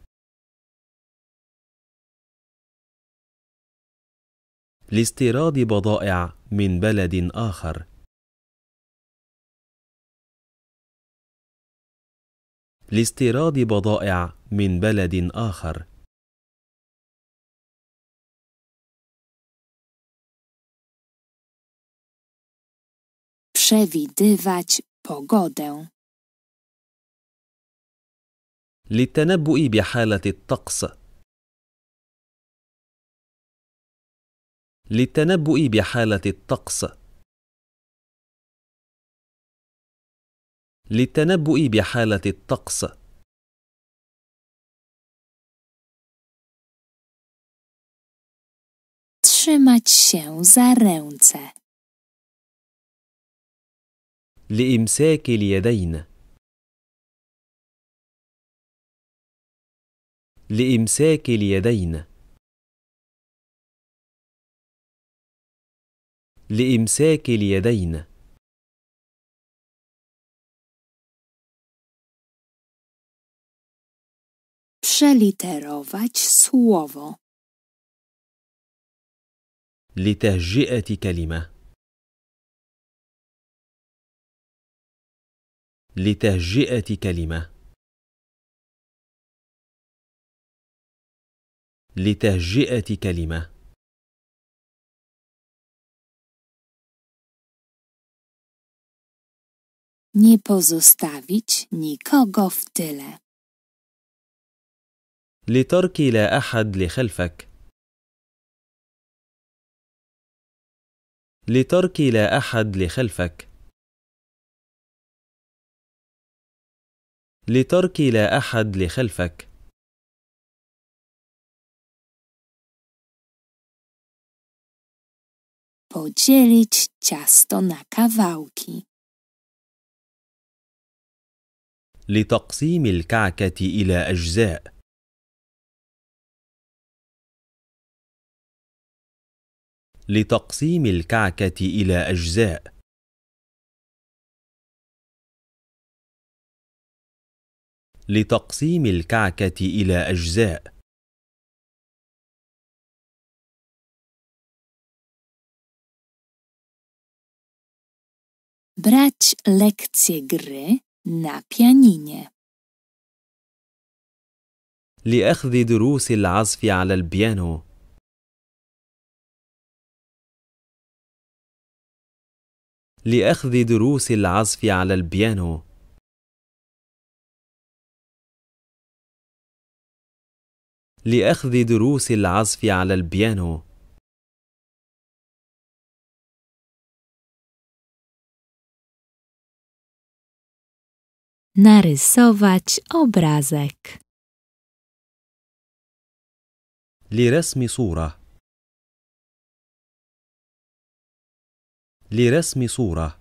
لاستيراد بضائع من بلد آخر لاستيراد بضائع من بلد آخر przewidywać pogodę للتنبؤ بحالة الطقس للتنبؤ بحالة الطقس للتنبؤ بحالة الطقس trzymać się za ręce لإمساك اليدين لإمساك اليدين لإمساك اليدين przeliterować słowo لتهجئة كلمة لتهجئة كلمة لتهجئة كلمة nie pozostawić nikogo w tyle. لترك لا أحد لخلفك لترك لا أحد لخلفك لا أحد لخلفك podzielić ciasto na kawałki. لتقسيم الكعكة إلى أجزاء لتقسيم الكعكة إلى أجزاء لتقسيم الكعكة إلى أجزاء Brać lekcje gry на пианине. لأخذ دروس العزف على البيانو. لأخذ دروس العزف على البيانو. لأخذ دروس العزف على البيانو Narysować obrazek. لرسم صورة لرسم صورة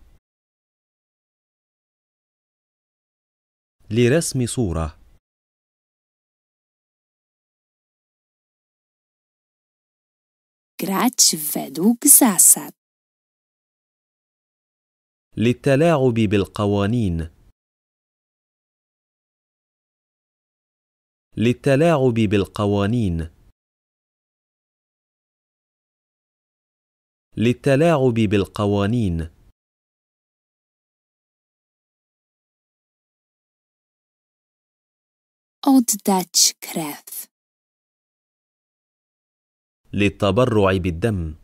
لرسم صورة grać według zasad. للتلاعب بالقوانين للتلاعب بالقوانين للتلاعب بالقوانين oddać krew للتبرع بالدم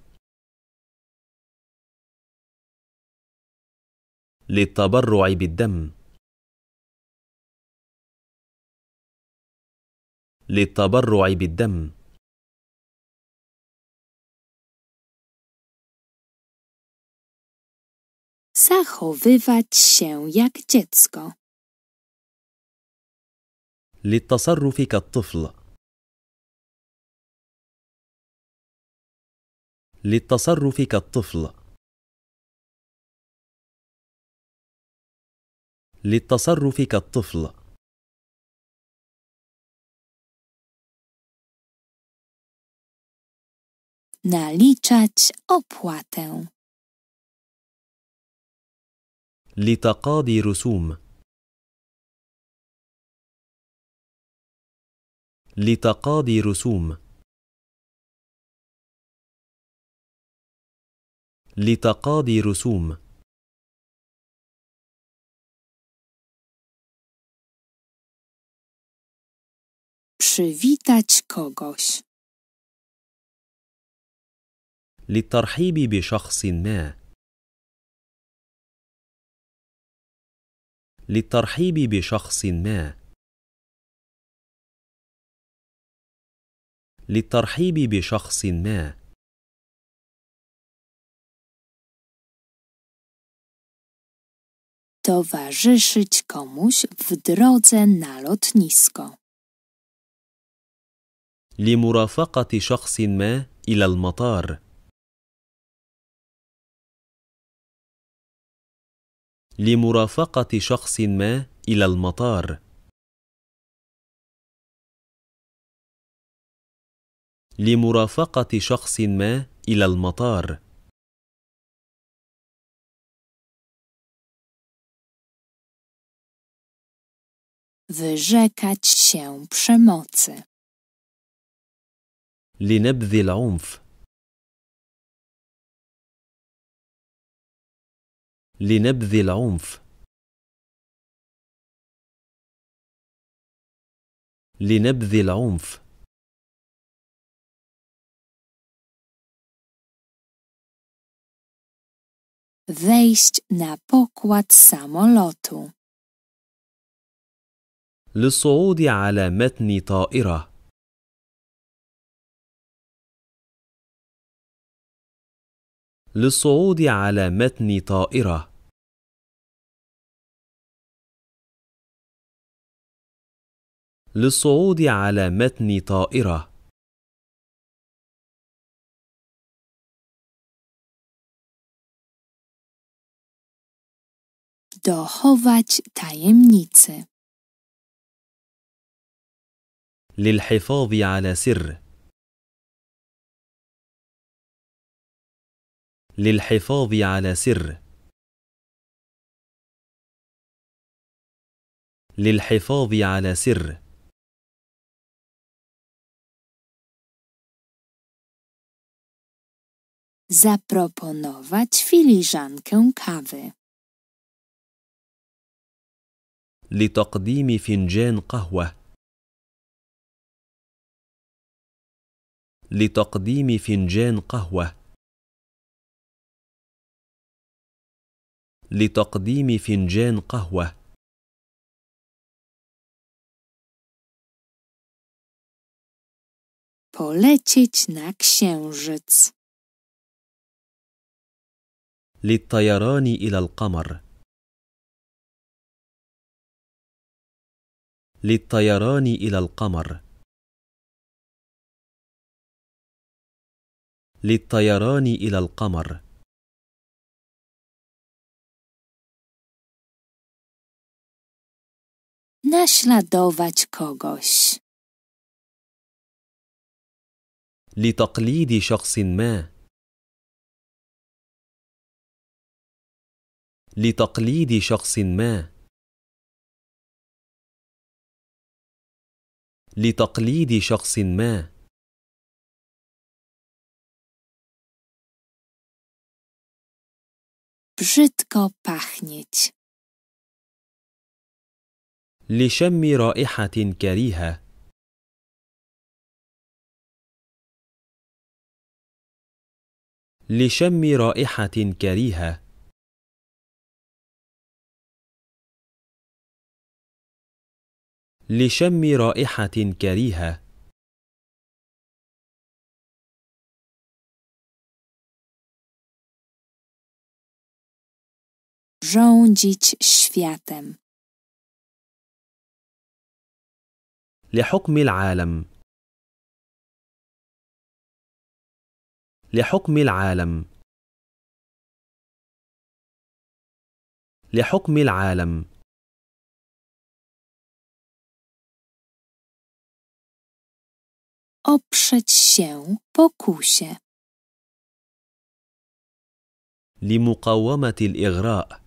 للتبرع بالدم للتبرع بالدم zachowywać się jak dziecko للتصرف كالطفل للتصرف كالطفل للتصرف كالطفل Naliczać opłatę. Litaqadi rusum. Litaqadi rusum. Litaqadi rusum. Przywitać kogoś. للترحيب بشخص ما للترحيب بشخص ما للترحيب بشخص ما towarzyszyć komuś w drodze na lotnisko. لمرافقة شخص ما إلى المطار لمرافقة شخص ما إلى المطار لمرافقة شخص ما إلى المطار Wyrzekać się لنبذ العنف لنبذ العنف لنبذ العنف wejść na pokład samolotu. للصعود على متن طائرة للصعود على متن طائرة للصعود على متن طائرة dochować tajemnicy. للحفاظ على سر للحفاظ على سر للحفاظ على سر zaproponować filiżankę kawy لتقديم فنجان قهوة لتقديم فنجان قهوة لتقديم فنجان قهوة للطيران إلى القمر للطيران إلى القمر للطيران إلى القمر naśladować kogoś. لتقليد شخص ما لتقليد شخص ما لتقليد شخص ما brzydko pachnieć لشم رائحة كريهة لشم رائحة كريهة لشم رائحة كريهة rządzić światem لحكم العالم لحكم العالم لحكم العالم oprzeć لمقاومة الإغراء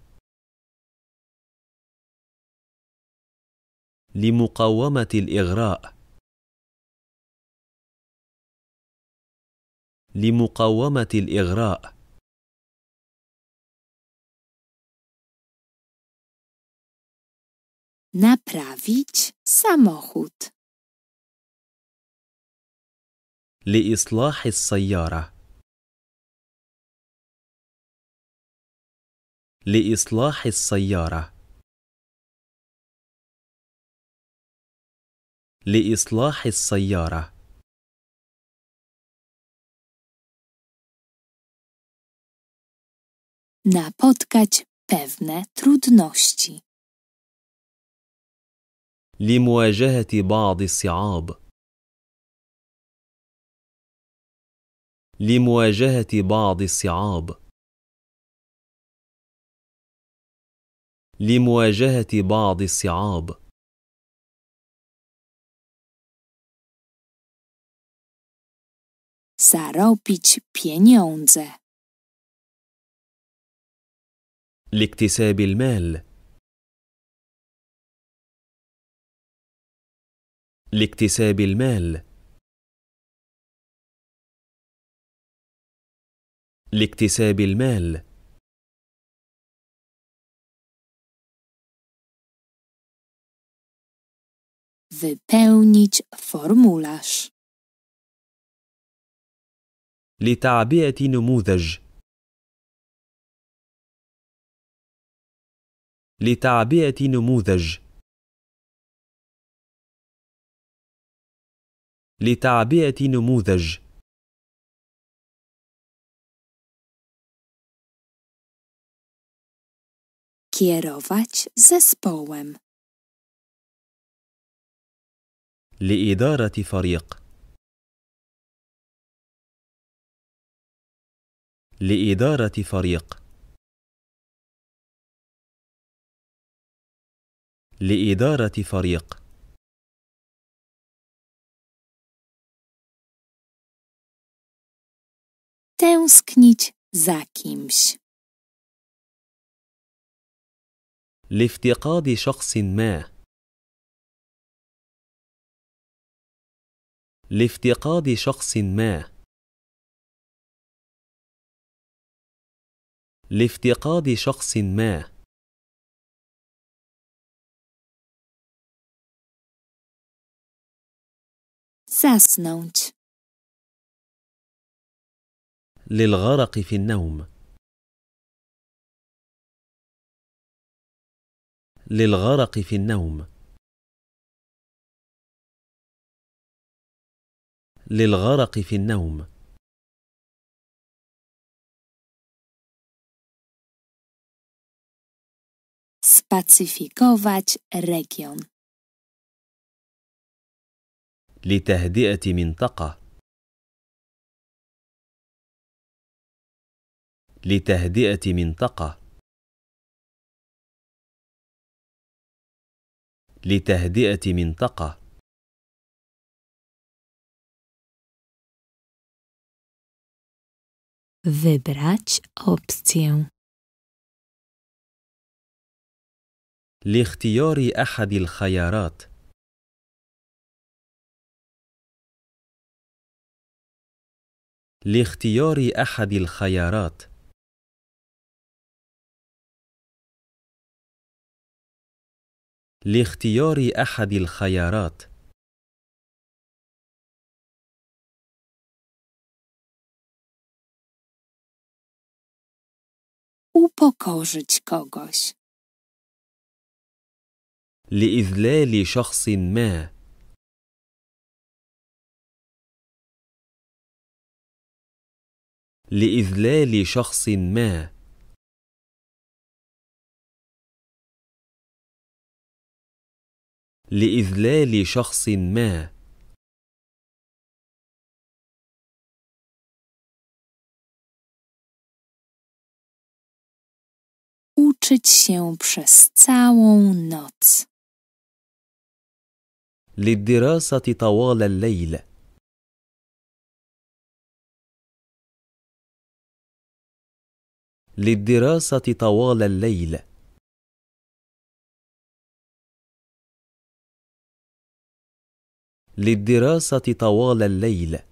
لمقاومة الإغراء لمقاومة الإغراء Naprawić samochód. لإصلاح السيارة. لإصلاح السيارة. لإصلاح السيارة Napotkać pewne trudności. لمواجهة بعض الصعاب. لمواجهة بعض الصعاب. لمواجهة بعض الصعاب. zarobić pieniądze. لاكتساب المال لاكتساب المال لاكتساب المال wypełnić formularz لتعبئة نموذج لتعبئة نموذج لتعبئة نموذج كيروفاتش زسبوم لإدارة فريق لإدارة فريق لإدارة فريق تنسكنيج za kimś. لافتقاد شخص ما لافتقاد شخص ما لافتقاد شخص ما للغرق في النوم للغرق في النوم للغرق في النوم pacyfikować region. لتهدئة منطقة لتهدئة منطقة لتهدئة منطقة wybrać opcję لاختيار احد الخيارات لاختيار احد الخيارات لاختيار احد الخيارات upokorzyć kogoś لإذلال شخص ما لإذلال شخص ما لإذلال شخص ما uczyć się przez całą noc. للدراسة طوال الليل للدراسة طوال الليل للدراسة طوال الليل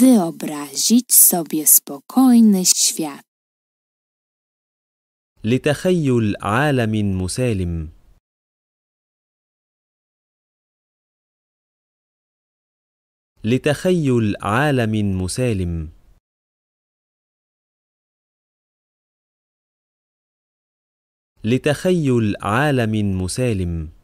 Wyobrazić sobie spokojny świat. لتخيل عالم مسالم لتخيل عالم مسالم لتخيل عالم مسالم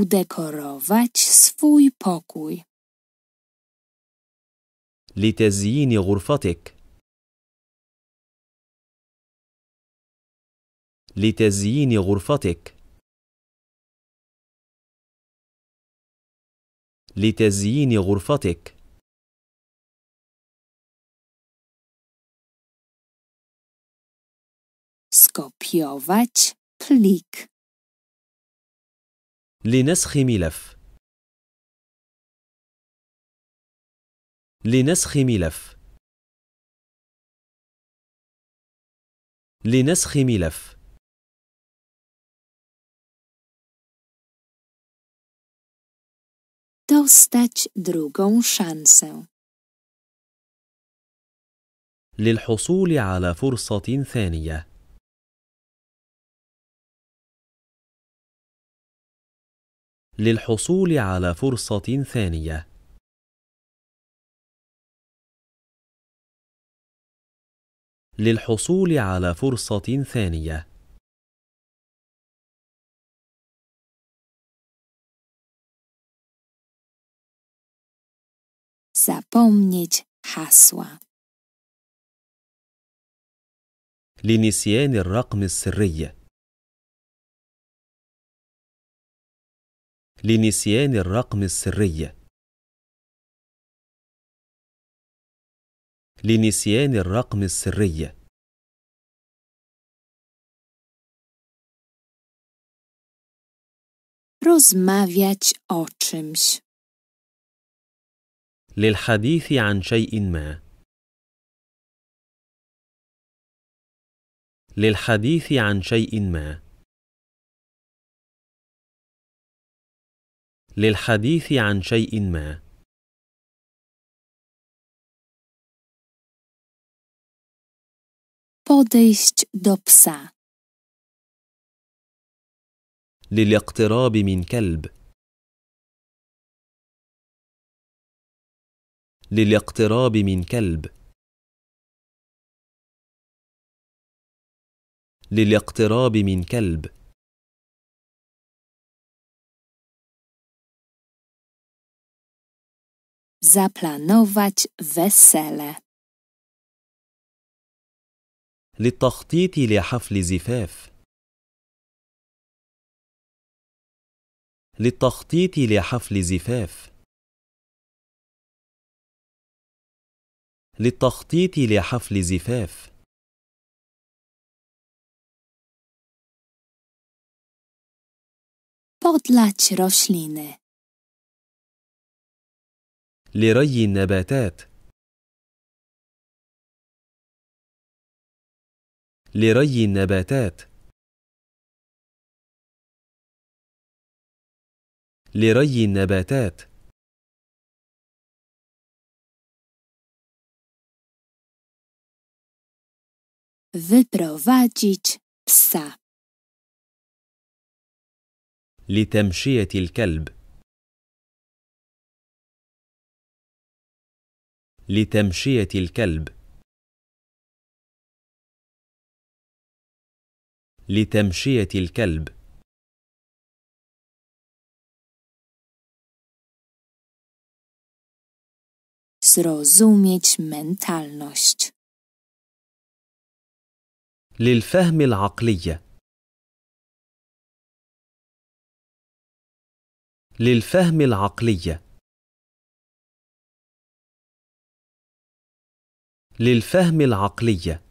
udekorować swój pokój. لتزيين غرفتك لتزيين غرفتك لتزيين غرفتك سكوبيوفاتش بليك لنسخ ملف لنسخ ملف لنسخ ملف Dostać drugą szansę. للحصول على فرصة ثانية. للحصول على فرصة ثانية. للحصول على فرصة ثانية zapomnieć hasła. لنسيان الرقم السري لنسيان الرقم السري لنسيان الرقم السري rozmawiać o czymś للحديث عن شيء ما للحديث عن شيء ما للحديث عن شيء ما Podejść do psa. للاقتراب من كلب للاقتراب من كلب للاقتراب من كلب zaplanować wesele للتخطيط لحفل زفاف للتخطيط لحفل زفاف للتخطيط لحفل زفاف لري النباتات لري النباتات لري النباتات wyprowadzić psa لتمشية الكلب لتمشية الكلب لتمشية الكلب mentalność للفهم العقلية للفهم العقلية للفهم العقلية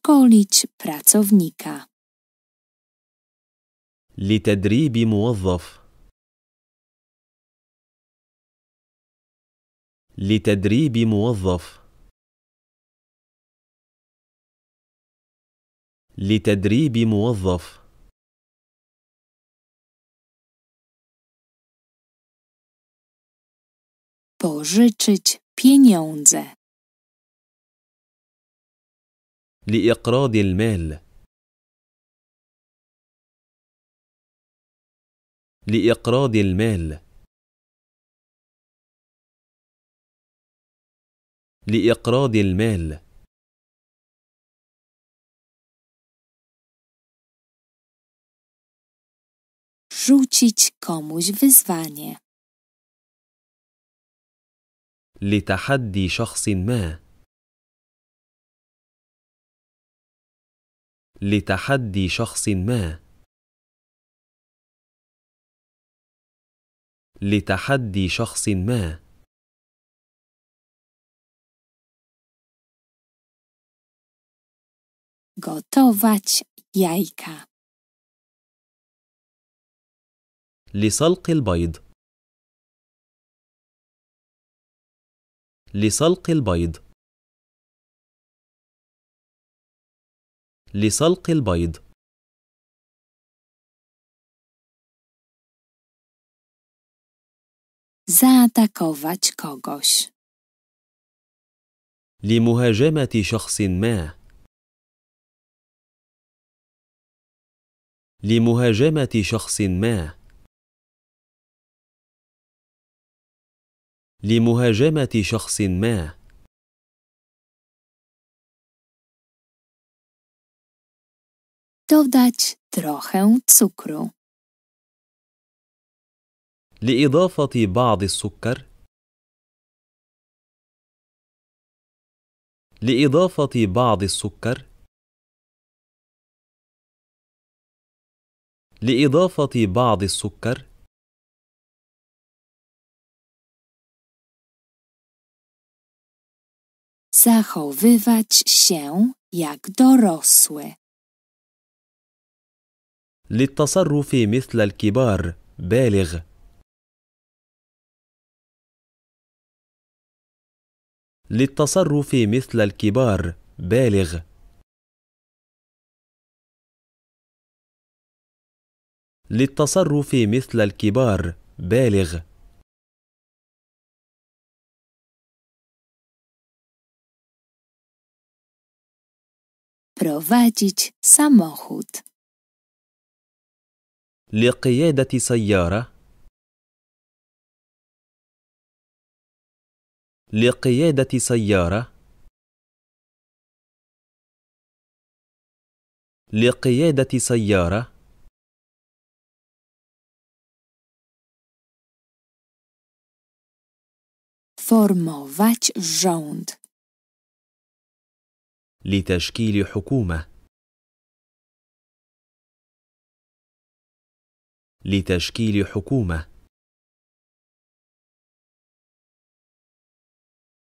szkolić pracownika. Litedribi muozof. Litedribi muozof. Litedribi muozof. Pożyczyć pieniądze. لإقراض المال لإقراض المال لإقراض المال rzucić komuś wyzwanie. لتحدي شخص ما لتحدي شخص ما لتحدي شخص ما غوتوفاتش يايكا لسلق البيض لسلق البيض لسلق البيض Zaatakować kogoś. لمهاجمة شخص ما. لمهاجمة شخص ما. لمهاجمة شخص ما. Dodać trochę cukru. لإضافة بعض السكر لإضافة بعض السكر لإضافة بعض السكر zachowywać się jak dorosły للتصرف مثل الكبار بالغ للتصرف مثل الكبار بالغ للتصرف مثل الكبار بالغ prowadzić samochód لقيادة سيارة لقيادة سيارة لقيادة سيارة formować rząd لتشكيل حكومة لتشكيل حكومة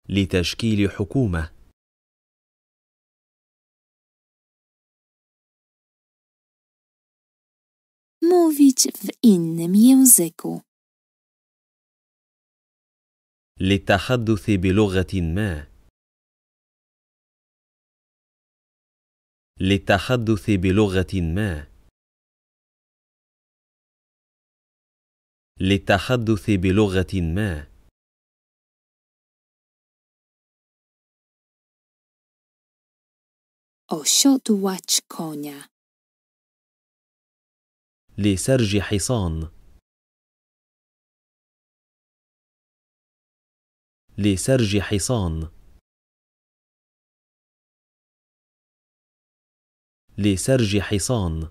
لتشكيل حكومة Mówić في innym języku. للتحدث بلغة ما. للتحدث بلغة ما. للتحدث بلغة ما Osiodować konia. لسرج حصان لسرج حصان لسرج حصان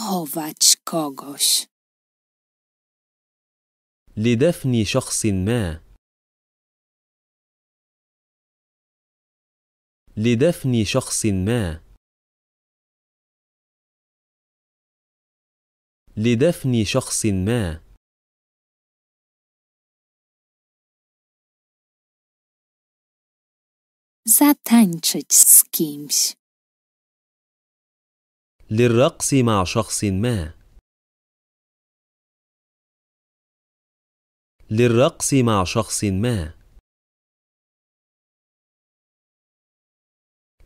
pochować kogoś. لدفن شخص ما لدفن شخص ما لدفن شخص ما zatańczyć z kimś. للرقص مع شخص ما للرقص مع شخص ما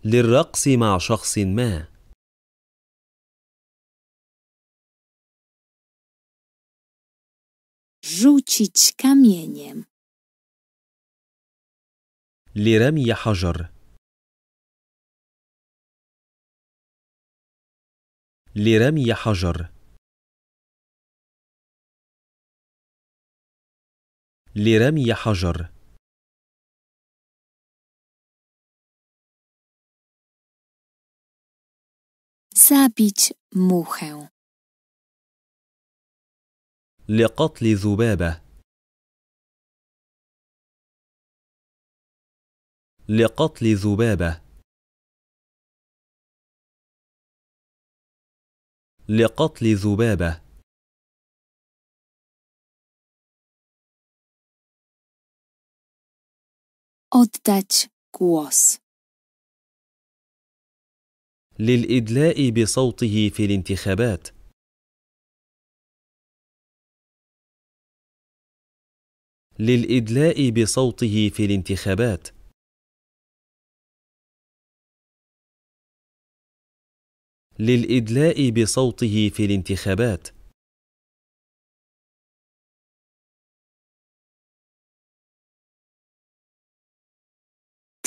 للرقص مع شخص ما لرمي حجر لرمي حجر لرمي حجر zabić muchę لقتل ذبابة لقتل ذبابة لقتل ذبابة oddać głos للإدلاء بصوته في الانتخابات للإدلاء بصوته في الانتخابات للادلاء بصوته في الانتخابات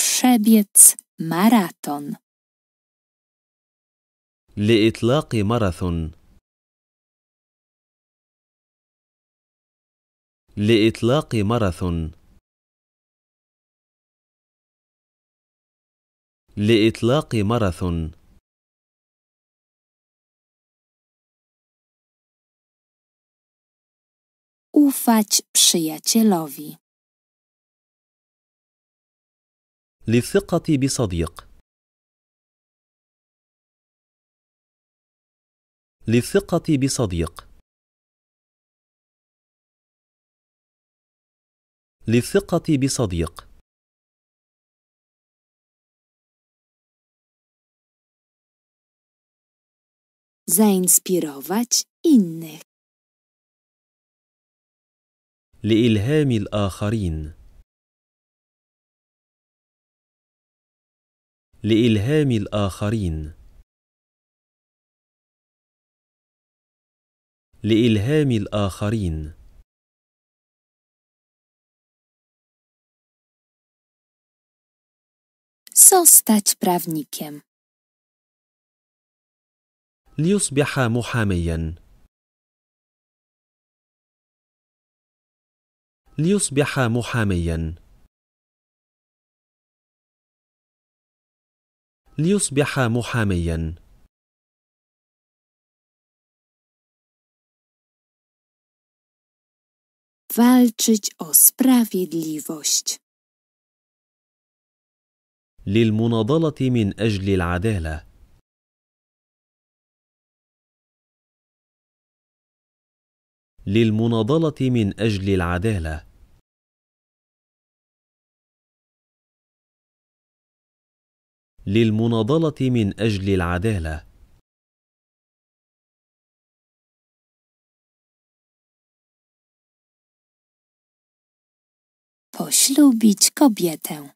przebiec لإطلاق ماراثون لإطلاق ماراثون لإطلاق ماراثون Ufać przyjacielowi. للثقة بصديق للثقة بصديق للثقة بصديق zainspirować innych. لإلهام الآخرين لإلهام الآخرين لإلهام الآخرين Zostać prawnikiem. ليصبح محاميا ليصبح محاميا ليصبح محاميا walczyć o sprawiedliwość للمناضلة من أجل العدالة للمناضلة من أجل العدالة للمناضله من اجل العداله poślubić kobietę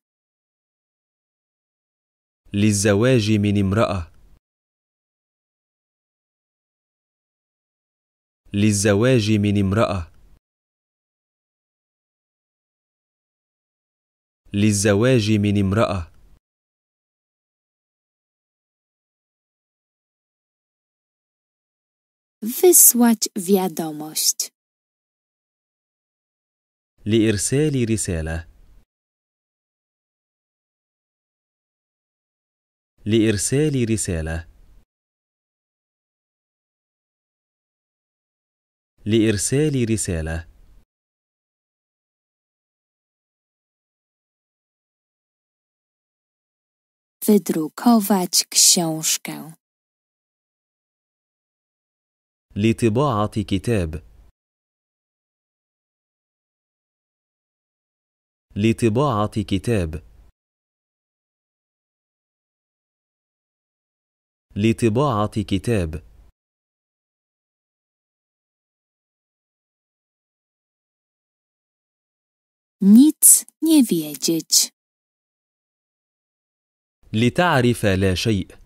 للزواج من امرأة للزواج من امرأة للزواج من امرأة Wysłać wiadomość. لإرسال رسالة. لإرسال رسالة. لإرسال رسالة. Wydrukować książkę. لطباعة كتاب لطباعة كتاب لطباعة كتاب nic nie wiedzieć. لتعرف لا شيء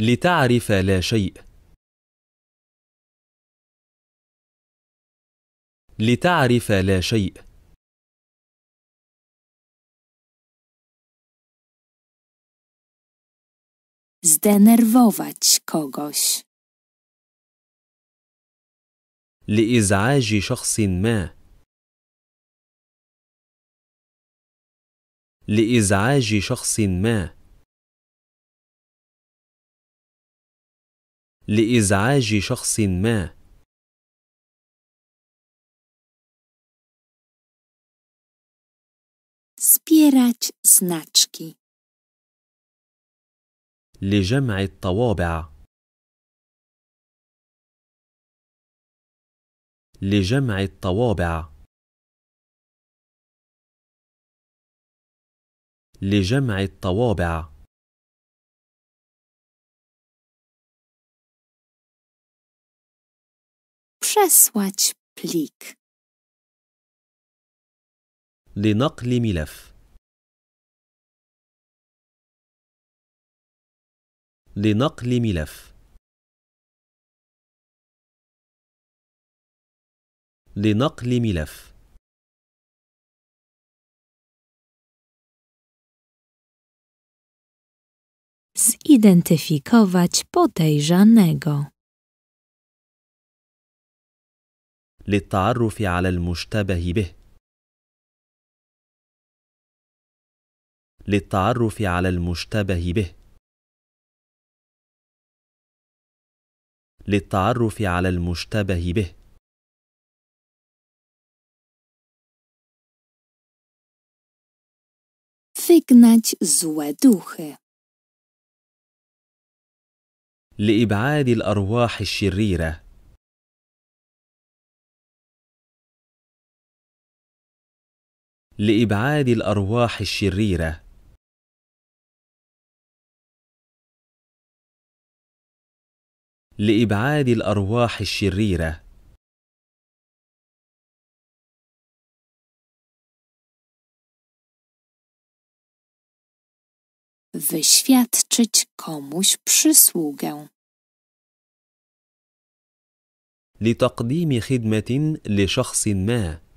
لتعرف لا شيء لتعرف لا شيء zdenerwować kogoś لإزعاج شخص ما لإزعاج شخص ما لإزعاج شخص ما Zbierać znaczki. لجمع الطوابع لجمع الطوابع لجمع الطوابع przesłać plik. لنقل ملف لنقل ملف لنقل ملف zidentyfikować podejrzanego. للتعرف على المشتبه به للتعرف على المشتبه به للتعرف على المشتبه به لإبعاد الأرواح الشريرة لابعاد الارواح الشريره لابعاد الارواح الشريره wyświadczyć komuś przysługę لتقديم خدمه لشخص ما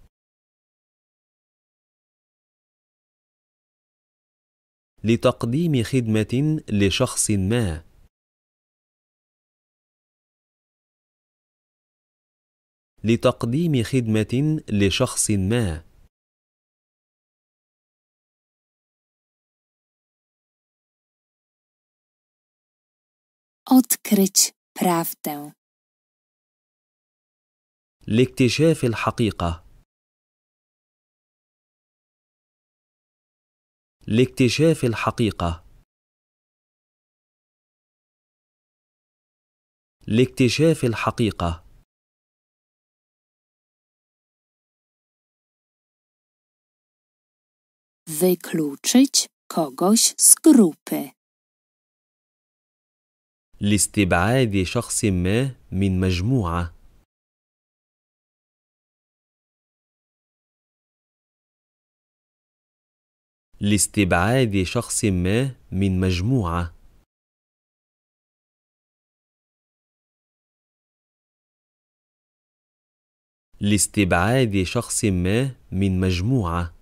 لتقديم خدمة لشخص ما لتقديم خدمة لشخص ما odkryć prawdę. لاكتشاف الحقيقة لاكتشاف الحقيقة لاكتشاف الحقيقة wykluczyć kogoś z grupy لاستبعاد شخص ما من مجموعة لاستبعاد شخص ما من مجموعة لاستبعاد شخص ما من مجموعة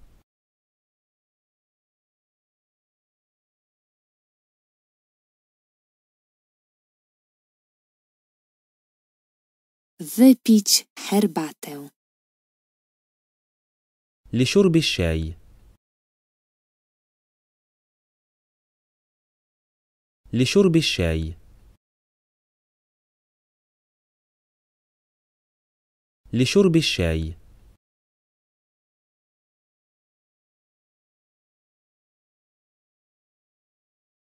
wypić herbatę لشرب الشاي لشرب الشاي لشرب الشاي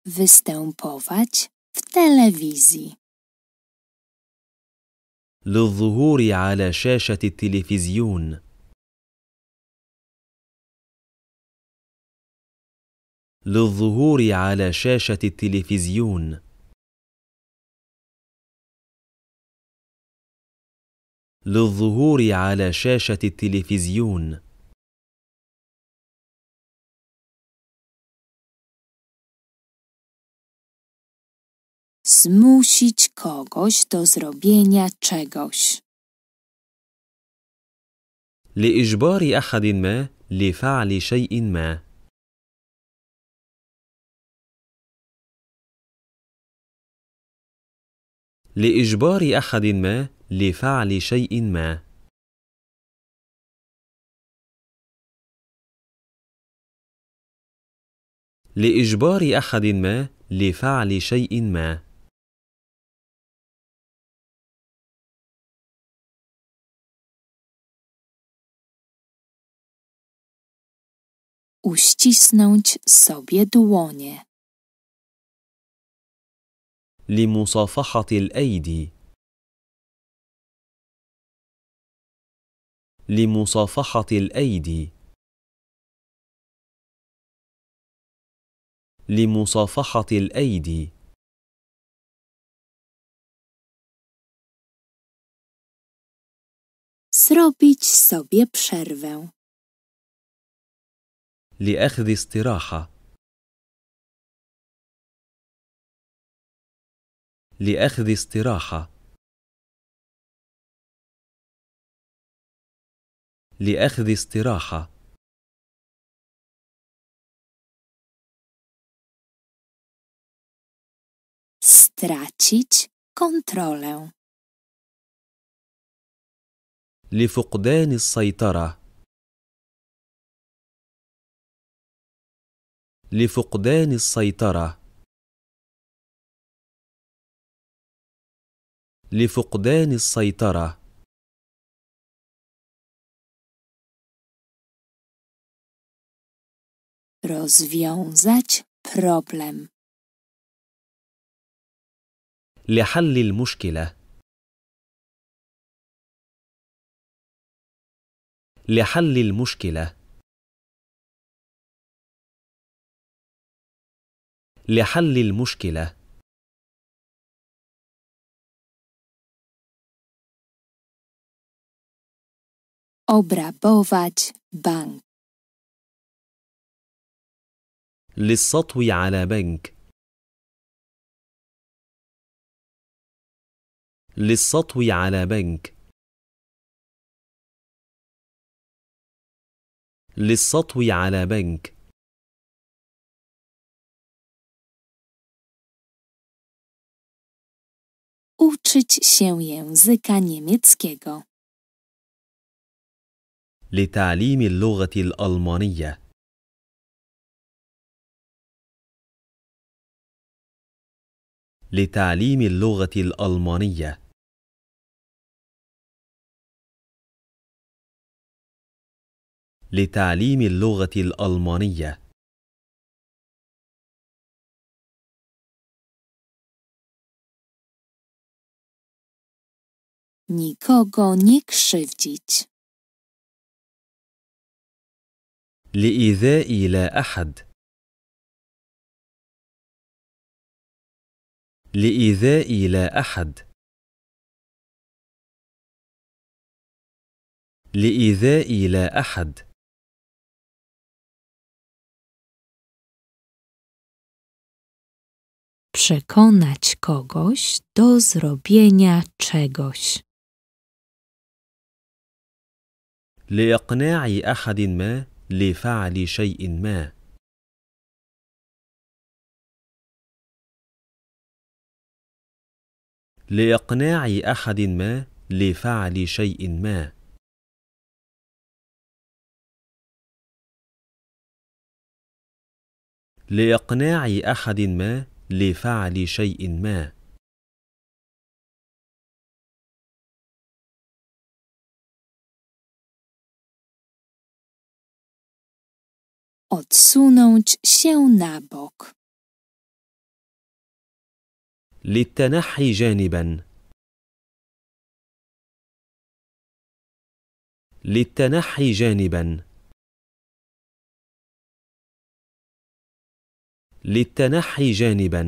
występować w telewizji للظهور على شاشة التلفزيون للظهور على شاشة التلفزيون للظهور على شاشة التلفزيون Zmusić kogoś do zrobienia czegoś. لإجبار أحد ما لفعل شيء ما لإجبار أحد ما لفعل شيء ما لإجبار أحد ما لفعل شيء ما uścisnąć sobie dłonie لمصافحة الأيدي لمصافحة الأيدي لمصافحة الأيدي Zrobić sobie przerwę. لأخذ استراحة لأخذ استراحة لأخذ استراحة stracić kontrolę. لفقدان السيطرة لفقدان السيطرة لفقدان السيطرة rozwiązać problem لحل المشكلة لحل المشكلة لحل المشكلة obrabować bank. للسطو على بنك للسطو على بنك للسطو على بنك uczyć się języka niemieckiego. لتعليم اللغة الألمانية لتعليم اللغة الألمانية لتعليم اللغة الألمانية nikogo nie krzywdzić. لإيذائي لا أحد لإيذائي لا أحد لإيذائي لا أحد przekonać kogoś do zrobienia czegoś. لإقناع أحد ما لفعل شيء ما لإقناع أحد ما لفعل شيء ما لإقناع أحد ما لفعل شيء ما odsunąć się na bok. للتنحي جانبا للتنحي جانبا للتنحي جانبا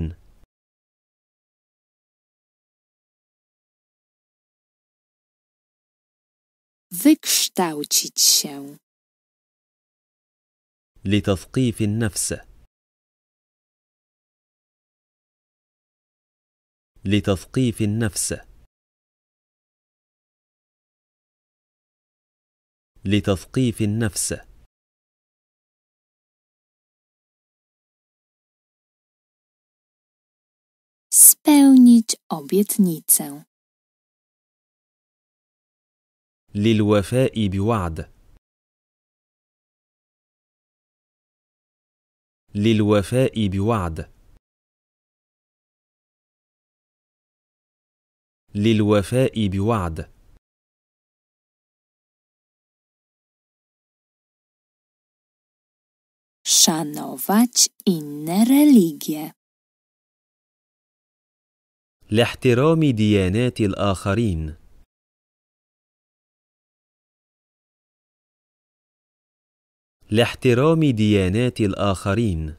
wykształcić się لتثقيف النفس لتثقيف النفس لتثقيف النفس spełnić obietnicę للوفاء بوعد للوفاء بوعد للوفاء بوعد شانوفاتش إن religie. لاحترام ديانات الآخرين لاحترام ديانات الآخرين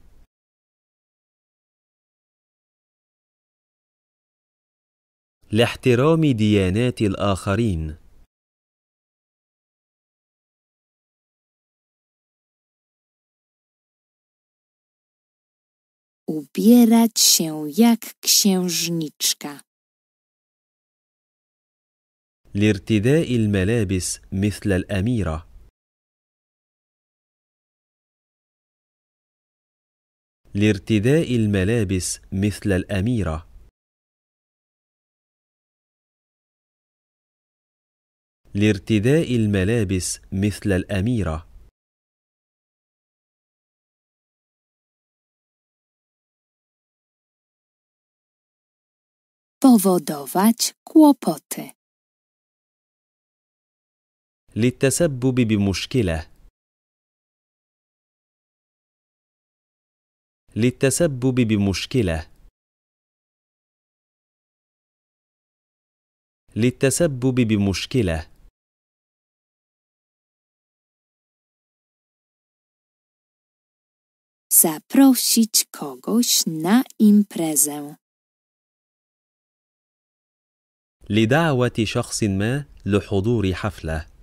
لاحترام ديانات الآخرين ubierać się jak księżniczka. لارتداء الملابس مثل الأميرة لارتداء الملابس مثل الأميرة لارتداء الملابس مثل الأميرة powodować kłopoty للتسبب بمشكلة للتسبب بمشكلة للتسبب بمشكلة Zaprosić kogoś na imprezę. لدعوة شخص ما لحضور حفلة.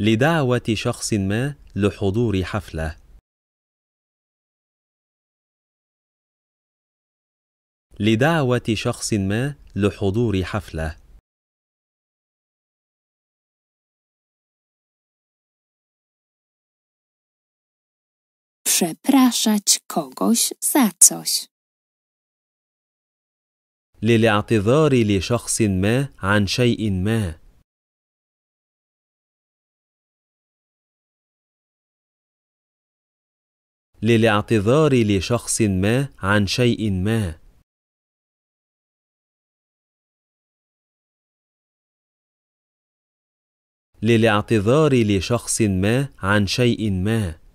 لدعوة شخص ما لحضور حفلة لدعوة شخص ما لحضور حفلة Przepraszać kogoś za coś. للاعتذار لشخص ما عن شيء ما للاعتذار لشخص ما عن شيء ما للاعتذار لشخص ما عن شيء ما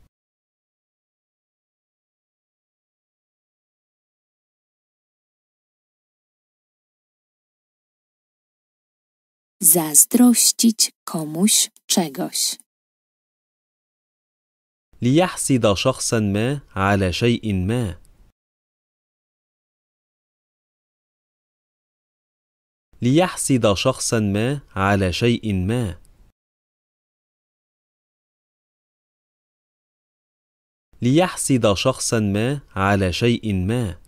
zazdrościć komuś czegoś ليحسد شخصا ما على شيء ما ليحسد شخصا ما على شيء ما ليحسد شخصا ما على شيء ما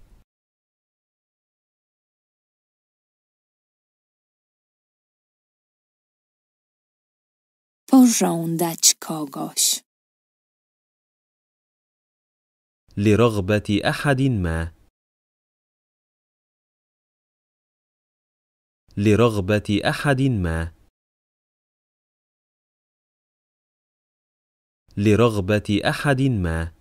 pożądać kogoś لرغبة أحد ما لرغبة أحد ما لرغبة أحد ما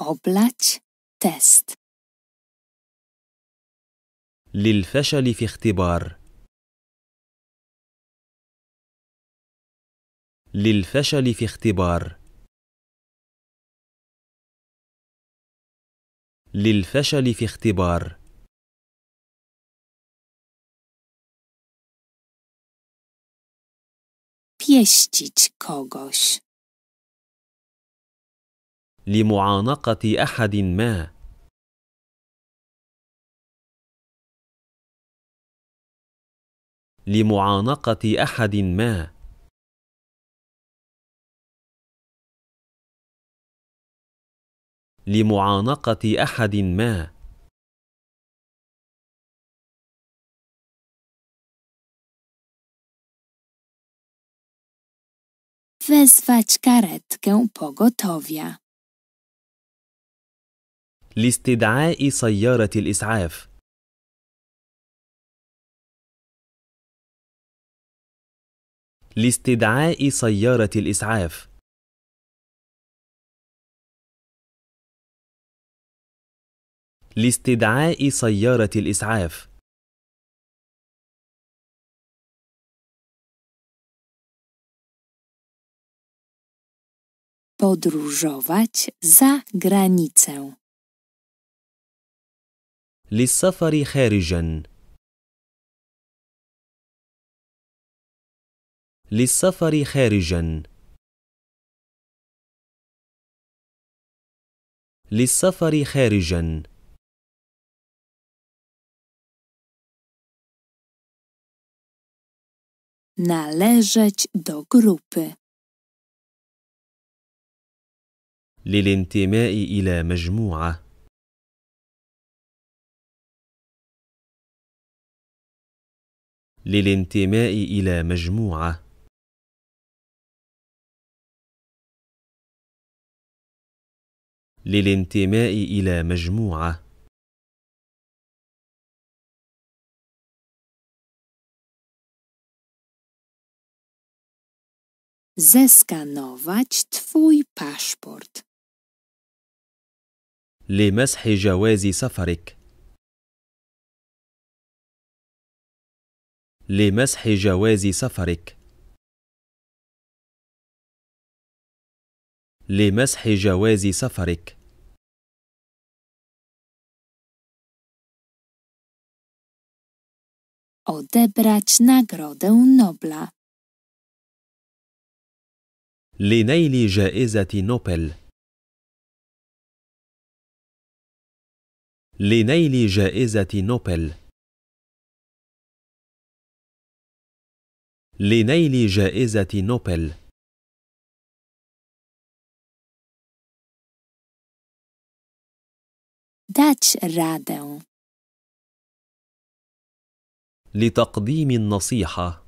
أوبلاتش تيست للفشل في اختبار للفشل في اختبار للفشل في اختبار pieścić kogoś لمعانقة أحد ما لمعانقة أحد ما لمعانقه احد ما wezwać karetkę pogotowia. لاستدعاء سيارة الإسعاف لاستدعاء سيارة الإسعاف لاستدعاء سيارة الإسعاف podróżować za granicę. للسفر خارجا للسفر خارجا للسفر خارجا Należeć do grupy. للانتماء إلى مجموعة للانتماء إلى مجموعة للانتماء إلى مجموعة Zeskanować twój باشبورت لمسح جواز سفرك. لمسح جواز سفرك. لمسح جواز سفرك. odebrać Nagrodę Nobla. لنيل جائزة نوبل لنيل جائزة نوبل لنيل جائزة نوبل داتش الرادو لتقديم النصيحه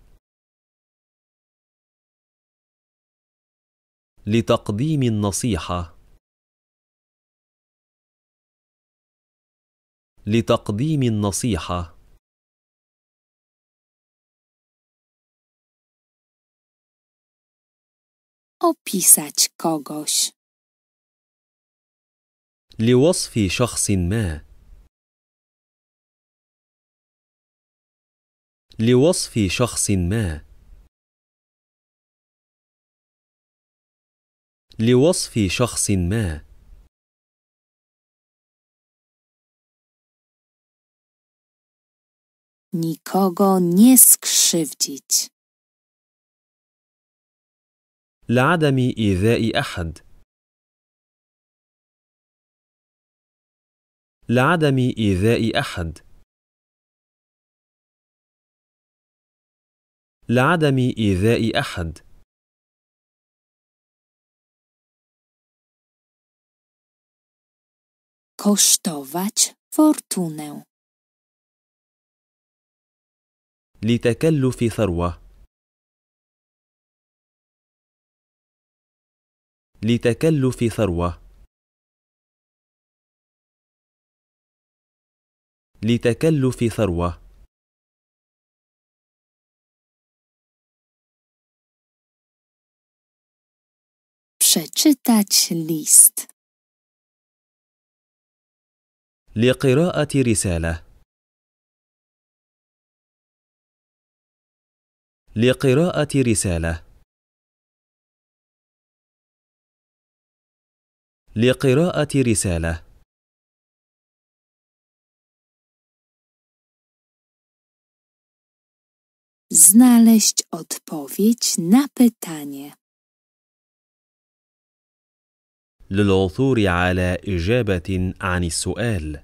لتقديم النصيحة لتقديم النصيحة opisać kogoś لوصف شخص ما لوصف شخص ما لوصف شخص ما nikogo nie skrzywdzić. لعدم إيذاء أحد لعدم إيذاء أحد لعدم إيذاء أحد kosztować fortunę. لتكلف ثروة لتكلف ثروة لتكلف ثروة przeczytać list. لقراءة رسالة لقراءة رسالة لقراءة رسالة Znaleźć odpowiedź na pytanie. للعثور على اجابه عن السؤال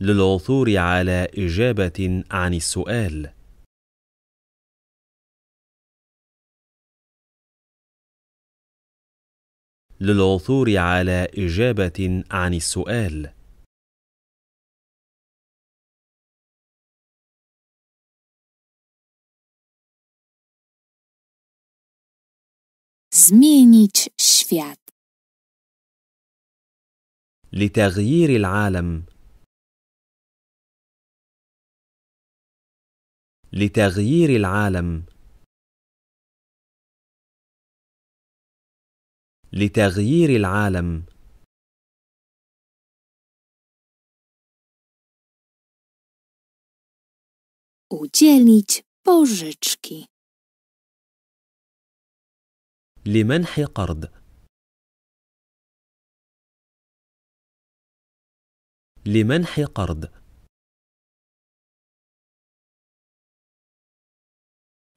للعثور على اجابه عن السؤال للعثور على اجابه عن السؤال zmienić świat. لتغيير العالم لتغيير العالم لتغيير العالم udzielić pożyczki لمنح قرض لمنح قرض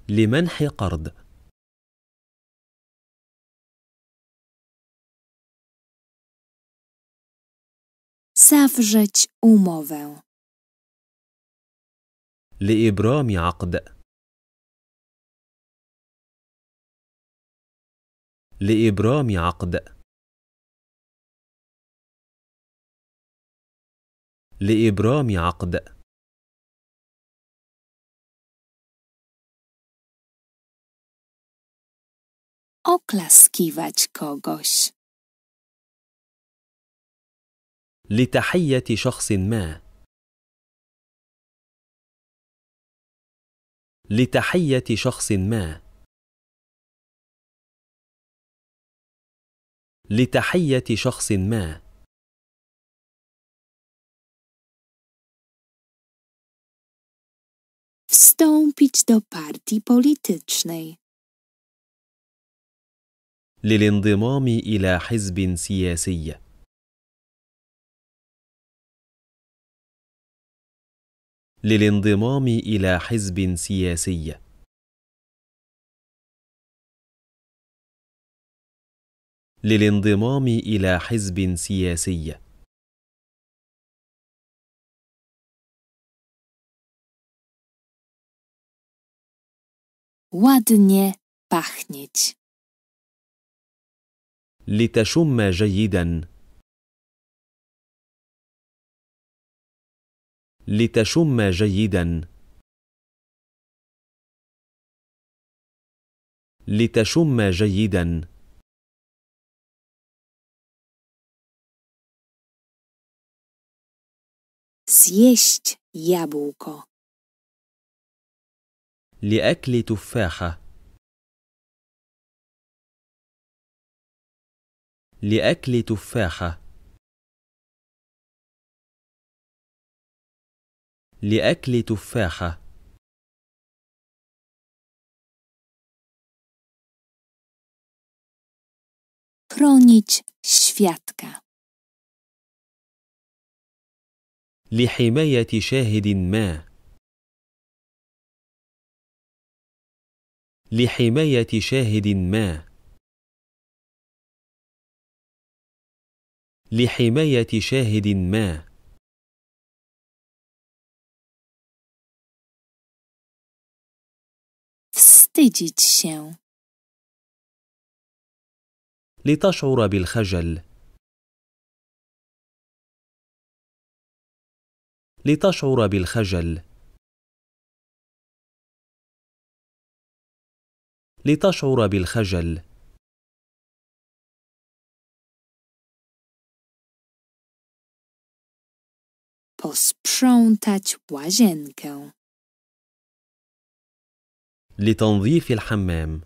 لمنح قرض zawrzeć umowę لإبرام عقد لإبرام عقد لإبرام عقد Oklaskiwać kogoś. لتحية شخص ما. لتحية شخص ما. لتحيه شخص ما wstąpić do partii politycznej للانضمام الى حزب سياسي للانضمام الى حزب سياسي للانضمام الى حزب سياسي لتشم جيدا لتشم جيدا لتشم جيداً Zjeść jabłko. لأكل تفاحة لأكل تفاحة لأكل تفاحة chronić świadka. لحماية شاهد ما لحماية شاهد ما لحماية شاهد ما لتشعر بالخجل لتشعر بالخجل لتشعر بالخجل posprzątać łazienkę لتنظيف الحمام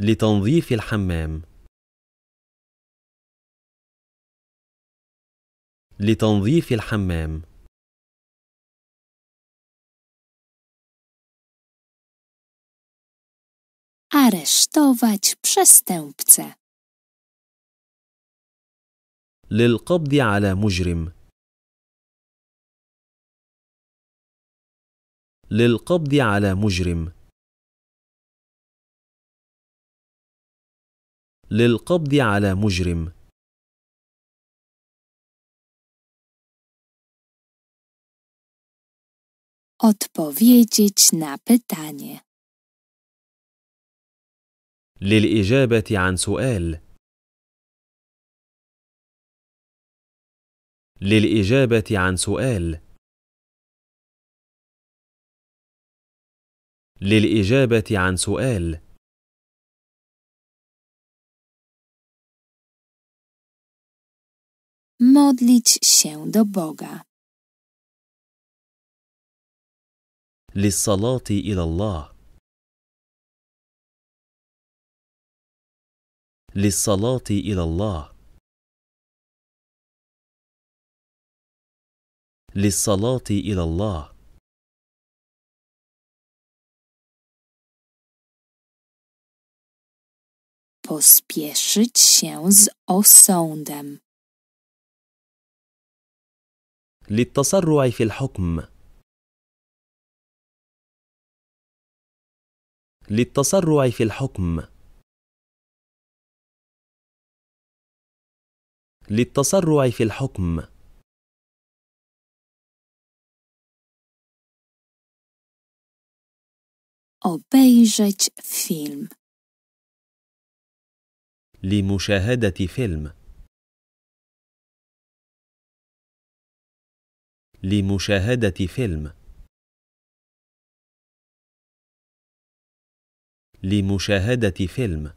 لتنظيف الحمام لتنظيف الحمام aresztować przestępcę. للقبض على مجرم للقبض على مجرم للقبض على مجرم Odpowiedzieć na pytanie. للإجابة عن سؤال. للإجابة عن سؤال. للإجابة عن سؤال. modlić się do Boga. للصلاه الى الله للصلاه الى الله للصلاه الى الله pospieszyć się z osądem. للتسرع في الحكم للتسرع في الحكم للتسرع في الحكم obejrzeć film لمشاهدة فيلم لمشاهدة فيلم لمشاهدة فيلم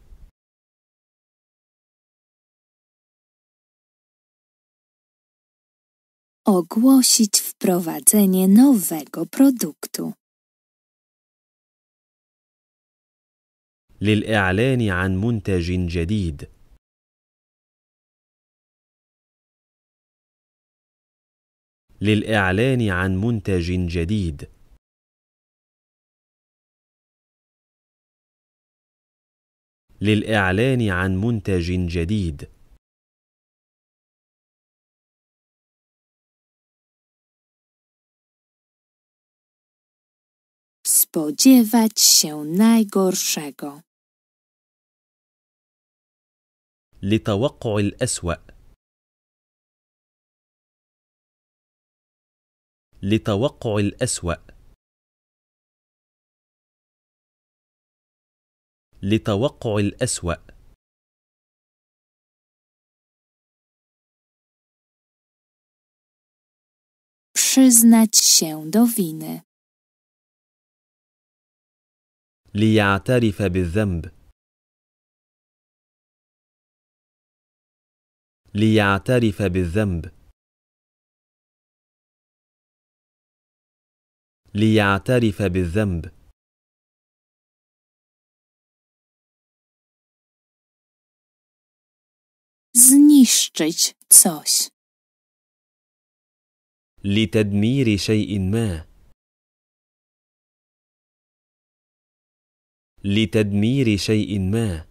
Ogłosić wprowadzenie nowego produktu. للإعلان عن منتج جديد. للإعلان عن منتج جديد. للاعلان عن منتج جديد spodziewać się najgorszego لتوقع الأسوأ لتوقع الأسوأ لتوقع الأسوأ przyznać się do winy. ليعترف بالذنب. ليعترف بالذنب. ليعترف بالذنب. zniszczyć coś. لتدمير شيء ما لتدمير شيء ما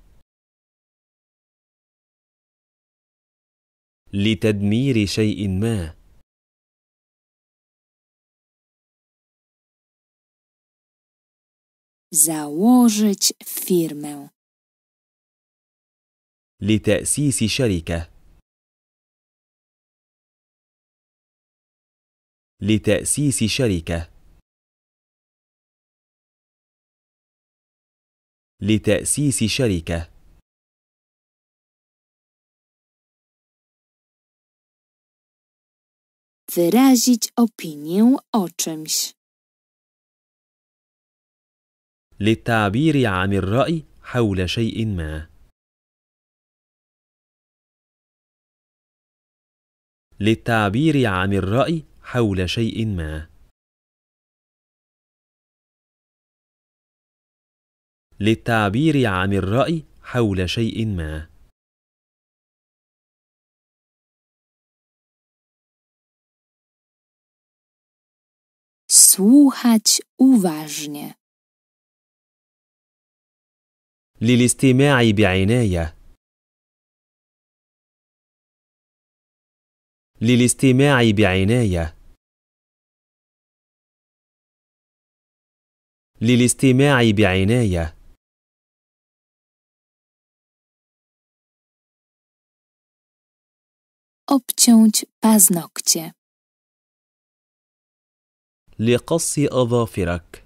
لتدمير شيء ما założyć firmę لتأسيس شركة لتأسيس شركة لتأسيس شركة wyrazić opinię o czymś. للتعبير عن الرأي حول شيء ما. للتعبير عن الرأي حول شيء ما للتعبير عن الرأي حول شيء ما Słuchać uważnie. للاستماع بعناية للاستماع بعناية للاستماع بعناية obciąć paznokcie لقص أظافرك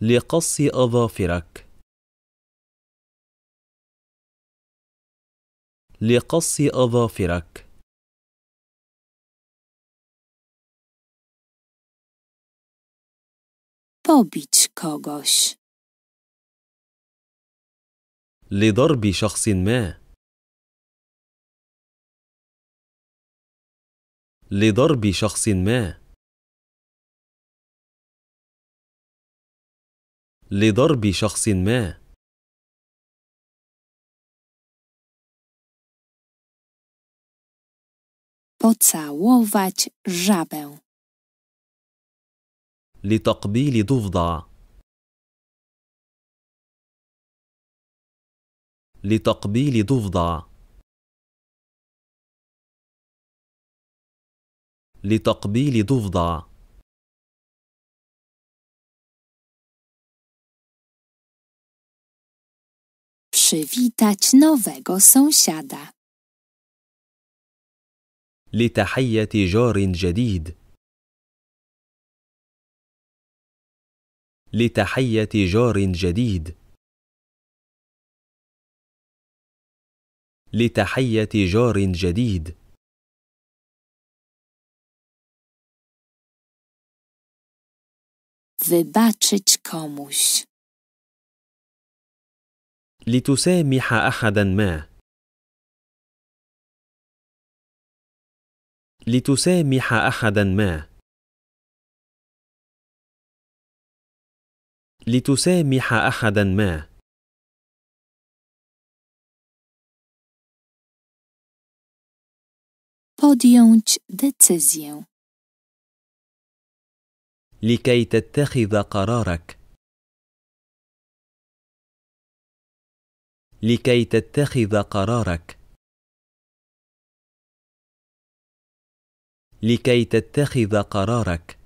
لقص أظافرك لقص أظافرك pobić kogoś. لضرب شخص ما. لضرب شخص ما. لضرب شخص ما. Pocałować żabę. لتقبيل ضفدع لتقبيل ضفدع لتقبيل ضفدع przywitać nowego sąsiada. لتحيه جار جديد لتحيه جار جديد لتحيه جار جديد wybaczyć komuś. لتسامح أحدا ما لتسامح أحدا ما لتسامح أحدا ما podjąć decyzję. لكي تتخذ قرارك. لكي تتخذ قرارك. لكي تتخذ قرارك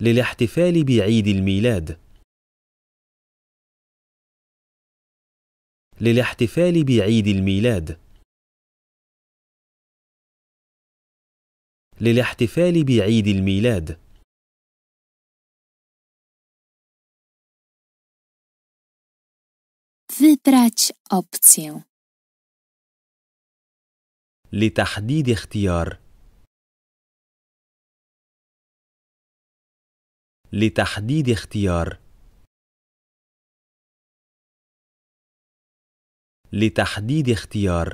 للاحتفال بعيد الميلاد للاحتفال بعيد الميلاد للاحتفال بعيد الميلاد Wybrać opcję. لتحديد اختيار لتحديد اختيار لتحديد اختيار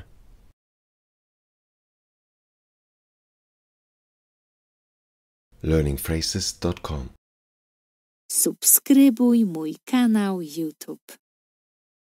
learningphrases.com Subskrybuj mój kanał YouTube.